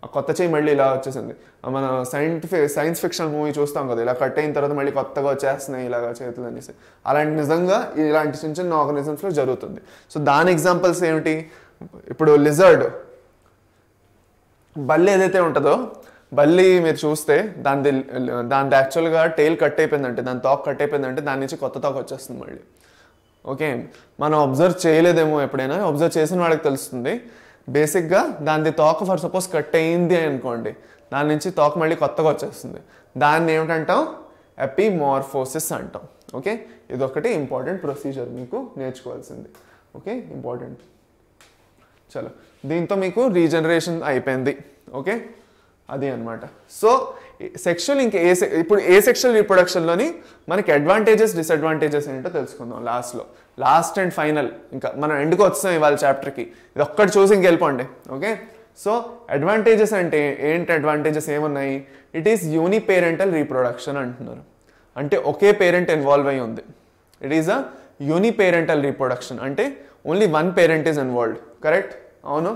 ఆ కొత్త చేయి మళ్ళీ ఇలా వచ్చేసింది మన సైంటిఫిక్ సైన్స్ ఫిక్షన్ మూవీ చూస్తాం కదా ఇలా కట్ అయిన తర్వాత మళ్ళీ కొత్తగా వచ్చేస్తున్నాయి ఇలాగ చేతులు అనేసి అలాంటి నిజంగా ఇలాంటి చిన్న చిన్న ఆర్గనిజమ్స్లో జరుగుతుంది సో దాని ఎగ్జాంపుల్స్ ఏమిటి ఇప్పుడు లిజర్డ్ బల్లి ఏదైతే ఉంటుందో బల్లి మీరు చూస్తే దాని దాని యాక్చువల్గా టైల్ కట్ అయిపోయిందంటే దాని తాక్ కట్ అయిపోయిందంటే దాని నుంచి కొత్త తోక వచ్చేస్తుంది మళ్ళీ ఓకే మనం అబ్జర్వ్ చేయలేదేమో ఎప్పుడైనా అబ్జర్వ్ చేసిన వాళ్ళకి తెలుస్తుంది బేసిక్గా దాని తోక ఫర్ సపోజ్ కట్ అయింది అనుకోండి దాని నుంచి తోక మళ్ళీ కొత్తగా వచ్చేస్తుంది దాన్ని ఏమిటంటాం ఎపిమార్ఫోసిస్ అంటాం ఓకే ఇదొకటి ఇంపార్టెంట్ ప్రొసీజర్ మీకు నేర్చుకోవాల్సింది ఓకే ఇంపార్టెంట్ చలో దీంతో మీకు రీజనరేషన్ అయిపోయింది ఓకే అది అనమాట సో సెక్షువల్ ఇంకా ఏ ఇప్పుడు ఏ సెక్షువల్ రీప్రొడక్షన్లోని మనకి అడ్వాంటేజెస్ డిసడ్వాంటేజెస్ ఏంటో తెలుసుకుందాం లాస్ట్లో లాస్ట్ అండ్ ఫైనల్ ఇంకా మనం ఎందుకు వస్తాం ఇవాళ చాప్టర్కి ఇది ఒక్కటి చూసి ఇంకెళ్ళిపోండి ఓకే సో అడ్వాంటేజెస్ అంటే ఏంటి అడ్వాంటేజెస్ ఏమున్నాయి ఇట్ ఈస్ యూనిపేరెంటల్ రీప్రొడక్షన్ అంటున్నారు అంటే ఒకే పేరెంట్ ఇన్వాల్వ్ అయి ఉంది it is a uniparental reproduction అంటే only one parent is involved correct అవును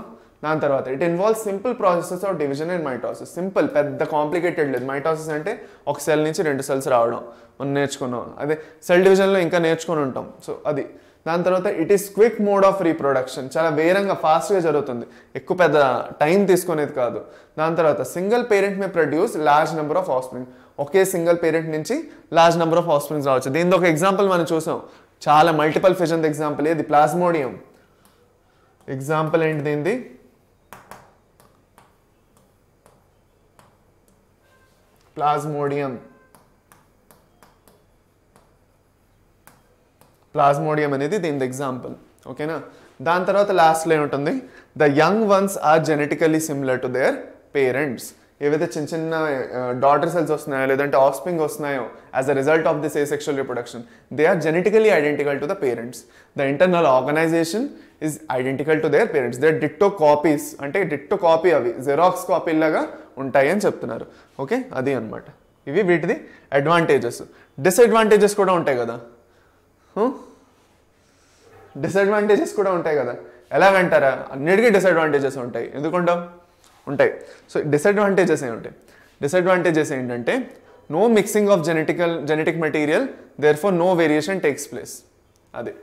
దాని తర్వాత it involve simple processes of division and mitosis simple పెద్ద కాంప్లికేటెడ్ లేదు మైటాసిస్ అంటే ఒక సెల్ నుంచి రెండు సెల్స్ రావడం మనం నేర్చుకున్నాం అదే సెల్ డివిజన్లో ఇంకా నేర్చుకొని ఉంటాం సో అది దాని తర్వాత it is quick mode of reproduction చాలా వేరంగా ఫాస్ట్గా జరుగుతుంది ఎక్కువ పెద్ద టైం తీసుకునేది కాదు దాని తర్వాత single parent may produce large number of offspring ఒకే సింగిల్ పేరెంట్ నుంచి లార్జ్ నెంబర్ ఆఫ్ హాస్పింగ్స్ రావచ్చు దీంతో ఒక ఎగ్జాంపుల్ మనం చూసాం చాలా మల్టిపల్ ఫిజన్ ఎగ్జాంపుల్ ఇది ప్లాస్మోడియం ఎగ్జాంపుల్ ఏంటి దీనిది ప్లాజ్మోడియం ప్లాజ్మోడియం అనేది దీని ఎగ్జాంపుల్ ఓకేనా దాని తర్వాత లాస్ట్లో ఉంటుంది the young ones are genetically similar to their parents ఏవైతే చిన్న చిన్న డాటర్ సెల్స్ వస్తున్నాయో లేదంటే ఆఫ్ వస్తున్నాయో as a result of this asexual reproduction they are genetically identical to the parents the internal organization is identical to their parents they ditto copies అంటే ditto copy అవి xerox కాపీలాగా ఉంటాయి అని చెప్తున్నారు ఓకే అది అనమాట ఇవి వీటిది అడ్వాంటేజెస్ డిసడ్వాంటేజెస్ కూడా ఉంటాయి కదా డిసడ్వాంటేజెస్ కూడా ఉంటాయి కదా ఎలాగంటారా అన్నిటికీ డిసడ్వాంటేజెస్ ఉంటాయి ఎందుకుంటాం ఉంటాయి సో డిసడ్వాంటేజెస్ ఏమి ఉంటాయి డిసడ్వాంటేజెస్ ఏంటంటే no mixing of genetical genetic material therefore no variation takes place అది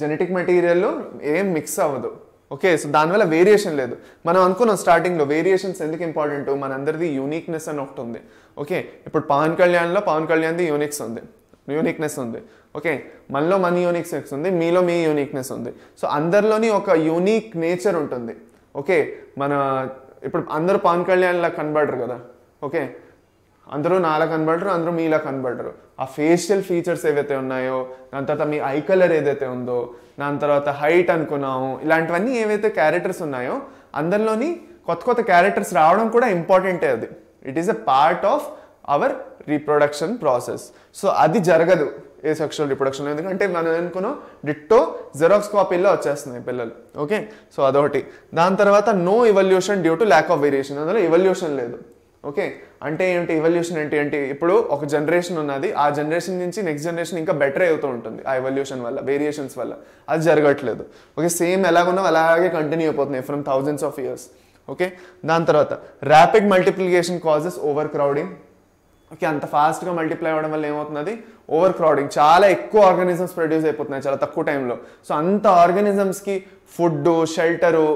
జెనెటిక్ మెటీరియల్లో ఏం మిక్స్ అవ్వదు ఓకే సో దానివల్ల వేరియేషన్ లేదు మనం అనుకున్నాం స్టార్టింగ్లో వేరియేషన్స్ ఎందుకు ఇంపార్టెంట్ మన అందరిది యూనిక్నెస్ అని ఒకటి ఉంది ఓకే ఇప్పుడు పవన్ కళ్యాణ్లో పవన్ కళ్యాణ్ది యూనిక్స్ ఉంది యూనిక్నెస్ ఉంది ఓకే మనలో మన యూనిక్నెస్ ఉంది మీలో మీ యూనిక్నెస్ ఉంది సో అందరిలోని ఒక యూనిక్ నేచర్ ఉంటుంది ఓకే మన ఇప్పుడు అందరూ పవన్ కళ్యాణ్లా కనబడరు కదా ఓకే అందరూ నాలా కనబడరు అందరూ మీలా కనబడరు ఆ ఫేషియల్ ఫీచర్స్ ఏవైతే ఉన్నాయో దాని తర్వాత మీ ఐ కలర్ ఏదైతే ఉందో దాని తర్వాత హైట్ అనుకున్నాము ఇలాంటివన్నీ ఏవైతే క్యారెక్టర్స్ ఉన్నాయో అందరిలోని కొత్త కొత్త క్యారెక్టర్స్ రావడం కూడా ఇంపార్టెంటే అది it is a part of our reproduction process so అది జరగదు ఏ సెక్షువల్ రిప్రొడక్షన్ ఎందుకంటే మనం అనుకున్నాం డిట్టో జెరాక్స్ కాపీల్లో వచ్చేస్తున్నాయి పిల్లలు ఓకే సో అదొకటి దాని తర్వాత no evolution due to lack of variation అందులో ఇవల్యూషన్ లేదు ఓకే అంటే ఏంటి ఇవల్యూషన్ అంటే ఏంటి ఇప్పుడు ఒక జనరేషన్ ఉన్నది ఆ జనరేషన్ నుంచి నెక్స్ట్ జనరేషన్ ఇంకా బెటర్ అవుతూ ఉంటుంది ఆ ఇవల్యూషన్ వల్ల వేరియేషన్స్ వల్ల అది జరగట్లేదు ఓకే సేమ్ ఎలాగున్నా అలాగే కంటిన్యూ అయిపోతున్నాయి from thousands of years okay దాని తర్వాత rapid multiplication causes overcrowding okay అంత ఫాస్ట్గా మల్టిప్లై అవ్వడం వల్ల ఏమవుతున్నది ఓవర్ క్రౌడింగ్ చాలా ఎక్కువ ఆర్గానిజమ్స్ ప్రొడ్యూస్ అయిపోతున్నాయి చాలా తక్కువ టైంలో సో అంత ఆర్గానిజమ్స్కి ఫుడ్ షెల్టరు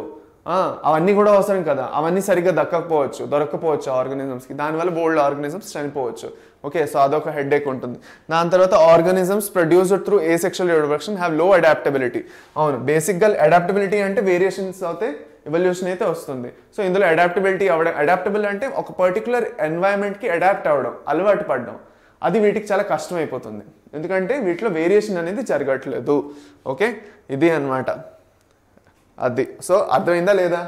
అవన్నీ కూడా అవసరం కదా అవన్నీ సరిగ్గా దక్కకపోవచ్చు దొరకకపోవచ్చు ఆర్గానిజమ్స్కి దానివల్ల బోల్డ్ ఆర్గానిజమ్స్ చనిపోవచ్చు ఓకే సో అదొక హెడ్ ఏక్ ఉంటుంది దాని తర్వాత organisms produced through asexual reproduction have low adaptability అవును బేసిక్గా అడాప్టబిలిటీ అంటే వేరియేషన్స్ అవుతాయి ఎవల్యూషన్ అయితే వస్తుంది సో ఇందులో అడాప్టబిలిటీ అవ్వడం అడాప్టబుల్ అంటే ఒక పర్టికులర్ ఎన్వైరన్మెంట్కి అడాప్ట్ అవ్వడం అలవాటు పడడం అది వీటికి చాలా కష్టం అయిపోతుంది ఎందుకంటే వీటిలో వేరియేషన్ అనేది జరగట్లేదు ఓకే ఇది అనమాట అది సో అర్థమైందా లేదా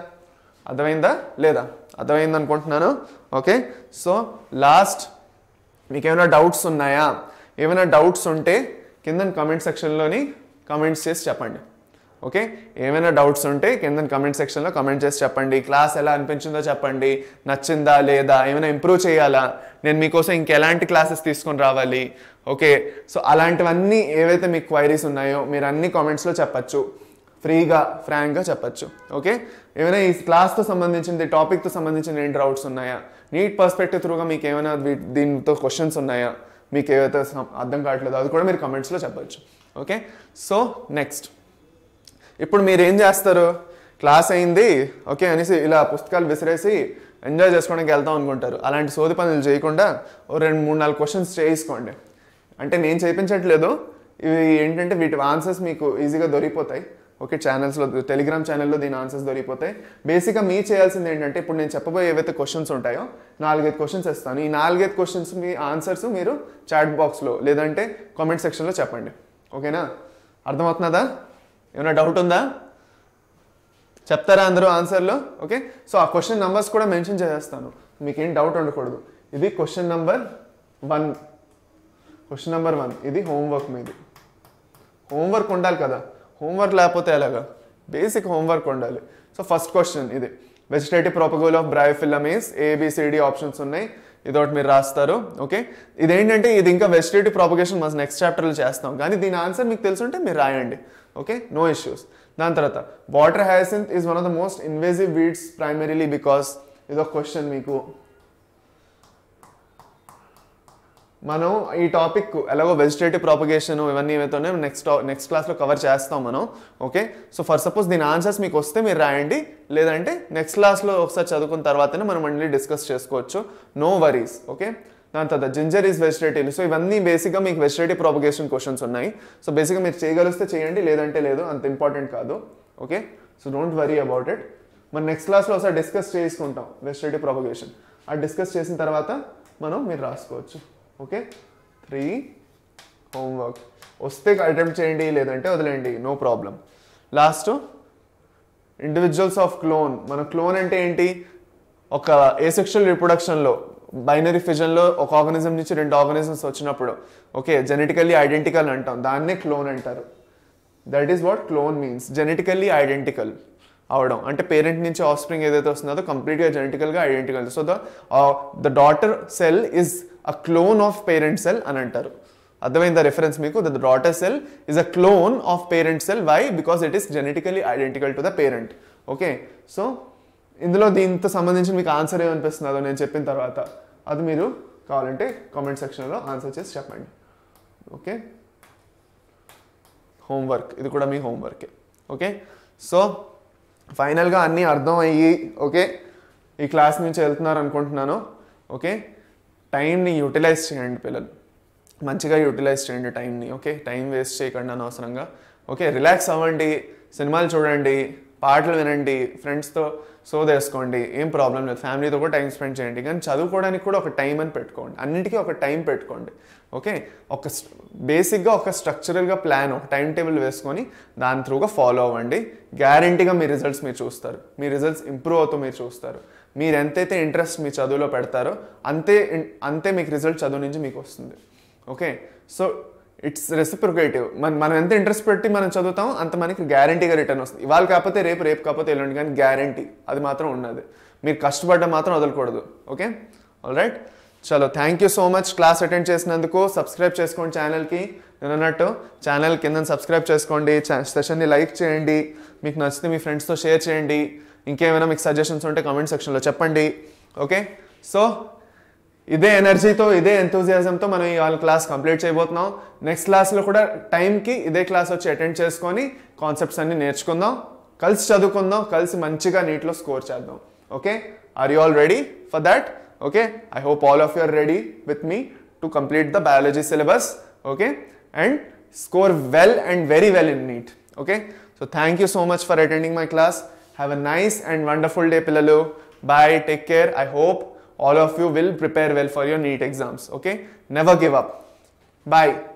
అర్థమైందా లేదా అర్థమైంది అనుకుంటున్నాను ఓకే సో లాస్ట్ మీకు ఏమైనా డౌట్స్ ఉన్నాయా ఏమైనా డౌట్స్ ఉంటే కింద కమెంట్ సెక్షన్లోని కమెంట్స్ చేసి చెప్పండి ఓకే ఏమైనా డౌట్స్ ఉంటే కింద కమెంట్ సెక్షన్లో కమెంట్ చేసి చెప్పండి క్లాస్ ఎలా అనిపించిందో చెప్పండి నచ్చిందా లేదా ఏమైనా ఇంప్రూవ్ చేయాలా నేను మీకోసం ఇంకెలాంటి క్లాసెస్ తీసుకొని రావాలి ఓకే సో అలాంటివన్నీ ఏవైతే మీకు క్వైరీస్ ఉన్నాయో మీరు అన్ని కామెంట్స్లో చెప్పచ్చు ఫ్రీగా ఫ్రాంక్గా చెప్పచ్చు ఓకే ఏమైనా ఈ క్లాస్తో సంబంధించింది టాపిక్తో సంబంధించిన ఏంటి డౌట్స్ ఉన్నాయా నీట్ పర్స్పెక్టివ్ త్రూగా మీకు ఏమైనా దీనితో క్వశ్చన్స్ ఉన్నాయా మీకు ఏవైతే అర్థం కావట్లేదో అది కూడా మీరు కమెంట్స్లో చెప్పచ్చు ఓకే సో నెక్స్ట్ ఇప్పుడు మీరు ఏం చేస్తారు క్లాస్ అయింది ఓకే అనేసి ఇలా పుస్తకాలు విసిరేసి ఎంజాయ్ చేసుకోవడానికి వెళ్తాం అనుకుంటారు అలాంటి సోది పనులు చేయకుండా ఓ రెండు మూడు నాలుగు క్వశ్చన్స్ చేయించుకోండి అంటే నేను చేయించట్లేదు ఇవి ఏంటంటే వీటి ఆన్సర్స్ మీకు ఈజీగా దొరికిపోతాయి ఓకే ఛానల్స్లో టెలిగ్రామ్ ఛానల్లో దీని ఆన్సర్స్ దొరికిపోతాయి బేసిక్గా మీ చేయాల్సింది ఏంటంటే ఇప్పుడు నేను చెప్పబోయే ఏవైతే క్వశ్చన్స్ ఉంటాయో నాలుగైదు క్వశ్చన్స్ ఇస్తాను ఈ నాలుగైదు క్వశ్చన్స్ మీ ఆన్సర్స్ మీరు చాట్ బాక్స్లో లేదంటే కామెంట్ సెక్షన్లో చెప్పండి ఓకేనా అర్థమవుతున్నదా ఏమైనా డౌట్ ఉందా చెప్తారా అందరూ ఆన్సర్లో ఓకే సో ఆ క్వశ్చన్ నెంబర్స్ కూడా మెన్షన్ చేసేస్తాను మీకేం డౌట్ ఉండకూడదు ఇది question number one question number one ఇది హోంవర్క్ మీది హోంవర్క్ ఉండాలి కదా హోంవర్క్ లేకపోతే ఎలాగా బేసిక్ హోంవర్క్ ఉండాలి సో ఫస్ట్ క్వశ్చన్ ఇది vegetative propagule of is A B C D options ఉన్నాయి ఇదొకటి మీరు రాస్తారు ఓకే ఇదేంటంటే ఇది ఇంకా వెజిటేటివ్ ప్రాపగేషన్ మన నెక్స్ట్ చాప్టర్లో చేస్తాం కానీ దీని ఆన్సర్ మీకు తెలుసుంటే మీరు రాయండి ఓకే నో ఇష్యూస్ దాని తర్వాత water hyacinth is one of the most invasive weeds primarily because ఒక క్వశ్చన్ మీకు మనం ఈ టాపిక్ ఎలాగో వెజిటేటివ్ ప్రాపగేషన్ ఇవన్నీ ఉన్నాయో నెక్స్ట్ నెక్స్ట్ క్లాస్లో కవర్ చేస్తాం మనం ఓకే సో ఫర్ సపోజ్ దీని ఆన్సర్స్ మీకు వస్తే మీరు రాయండి లేదంటే నెక్స్ట్ క్లాస్లో ఒకసారి చదువుకున్న తర్వాతనే మనం మళ్ళీ డిస్కస్ చేసుకోవచ్చు నో వరీస్ ఓకే దాని తర్వాత జింజర్ ఈజ్ వెజిటేటియన్ సో ఇవన్నీ బేసిక్గా మీకు వెజిటేటీ ప్రాపగేషన్ క్వశ్చన్స్ ఉన్నాయి సో బేసిక్గా మీరు చేయగలిస్తే చేయండి లేదంటే లేదు అంత ఇంపార్టెంట్ కాదు okay so don't worry about it మనం నెక్స్ట్ క్లాస్లో ఒకసారి డిస్కస్ చేసుకుంటాం వెజిటేటీ ప్రాపగేషన్ ఆ డిస్కస్ చేసిన తర్వాత మనం మీరు రాసుకోవచ్చు ఓకే త్రీ హోంవర్క్ వస్తే అటెంప్ట్ చేయండి లేదంటే వదిలేయండి no problem last individuals of clone మన క్లోన్ అంటే ఏంటి ఒక ఏ సెక్షువల్ రిప్రొడక్షన్లో బైనరీ ఫిజన్లో ఒక ఆర్గనిజం నుంచి రెండు ఆర్గనిజమ్స్ వచ్చినప్పుడు ఓకే జెనెటికల్లీ ఐడెంటికల్ అంటాం దాన్నే క్లోన్ అంటారు that is what clone means genetically identical అవడం అంటే పేరెంట్ నుంచి ఆఫ్ స్ప్రింగ్ ఏదైతే వస్తుందో కంప్లీట్గా జెనెటికల్గా identical so the the daughter cell is a clone of parent cell అని అంటారు అర్థమైంది రెఫరెన్స్ మీకు the daughter cell is a clone of parent cell why because it is genetically identical to the parent okay so ఇందులో దీంతో సంబంధించి మీకు answer ఏమనిపిస్తుందో నేను చెప్పిన తర్వాత అది మీరు కావాలంటే కామెంట్ సెక్షన్లో ఆన్సర్ చేసి చెప్పండి ఓకే హోంవర్క్ ఇది కూడా మీ హోంవర్కే ఓకే సో ఫైనల్గా అన్నీ అర్థం అయ్యి ఓకే ఈ క్లాస్ నుంచి వెళ్తున్నారు అనుకుంటున్నాను ఓకే టైంని యూటిలైజ్ చేయండి పిల్లలు మంచిగా యూటిలైజ్ చేయండి టైంని ఓకే టైం వేస్ట్ చేయకండి అనవసరంగా ఓకే రిలాక్స్ అవ్వండి సినిమాలు చూడండి పాటలు వినండి ఫ్రెండ్స్తో సో ఏం ప్రాబ్లం లేదు ఫ్యామిలీతో కూడా టైం స్పెండ్ చేయండి కానీ చదువుకోవడానికి కూడా ఒక టైం అని పెట్టుకోండి అన్నింటికీ ఒక టైం పెట్టుకోండి ఓకే ఒక బేసిక్గా ఒక స్ట్రక్చరల్గా ప్లాన్ ఒక టైం టేబుల్ వేసుకొని దాని త్రూగా ఫాలో అవ్వండి గ్యారంటీగా మీ రిజల్ట్స్ మీరు చూస్తారు మీ రిజల్ట్స్ ఇంప్రూవ్ అవుతూ మీరు చూస్తారు మీరు ఎంతైతే ఇంట్రెస్ట్ మీ చదువులో పెడతారో అంతే అంతే మీకు రిజల్ట్ చదువు నుంచి మీకు వస్తుంది ఓకే సో ఇట్స్ రెసిప్రికేటివ్ మన మనం ఎంత ఇంట్రెస్ట్ పెట్టి మనం చదువుతాం అంత మనకి గ్యారంటీగా రిటర్న్ వస్తుంది ఇవాళ కాకపోతే రేపు రేపు కాకపోతే ఎల్లుండి కానీ గ్యారంటీ అది మాత్రం ఉన్నది మీరు కష్టపడ్డం మాత్రం వదలకూడదు ఓకే ఆల్ రైట్ చలో thank you so much class attend చేసినందుకు సబ్స్క్రైబ్ చేసుకోండి ఛానల్కి నేను అన్నట్టు ఛానల్ కింద సబ్స్క్రైబ్ చేసుకోండి సెషన్ని లైక్ చేయండి మీకు నచ్చితే మీ ఫ్రెండ్స్తో షేర్ చేయండి ఇంకేమైనా మీకు సజెషన్స్ ఉంటే కామెంట్ సెక్షన్లో చెప్పండి ఓకే సో ఇదే ఎనర్జీతో ఇదే ఎంతూజియాజంతో మనం ఇవాళ క్లాస్ కంప్లీట్ చేయబోతున్నాం నెక్స్ట్ క్లాస్లో కూడా టైంకి ఇదే క్లాస్ వచ్చి అటెండ్ చేసుకొని కాన్సెప్ట్స్ అన్నీ నేర్చుకుందాం కలిసి చదువుకుందాం కలిసి మంచిగా నీట్లో స్కోర్ చేద్దాం okay are you all ready for that okay I hope all of you are ready with me to complete the biology syllabus okay and score well and very well in NEET okay so thank you so much for attending my class have a nice and wonderful day పిల్లలు bye take care I hope all of you will prepare well for your NEET exams okay never give up bye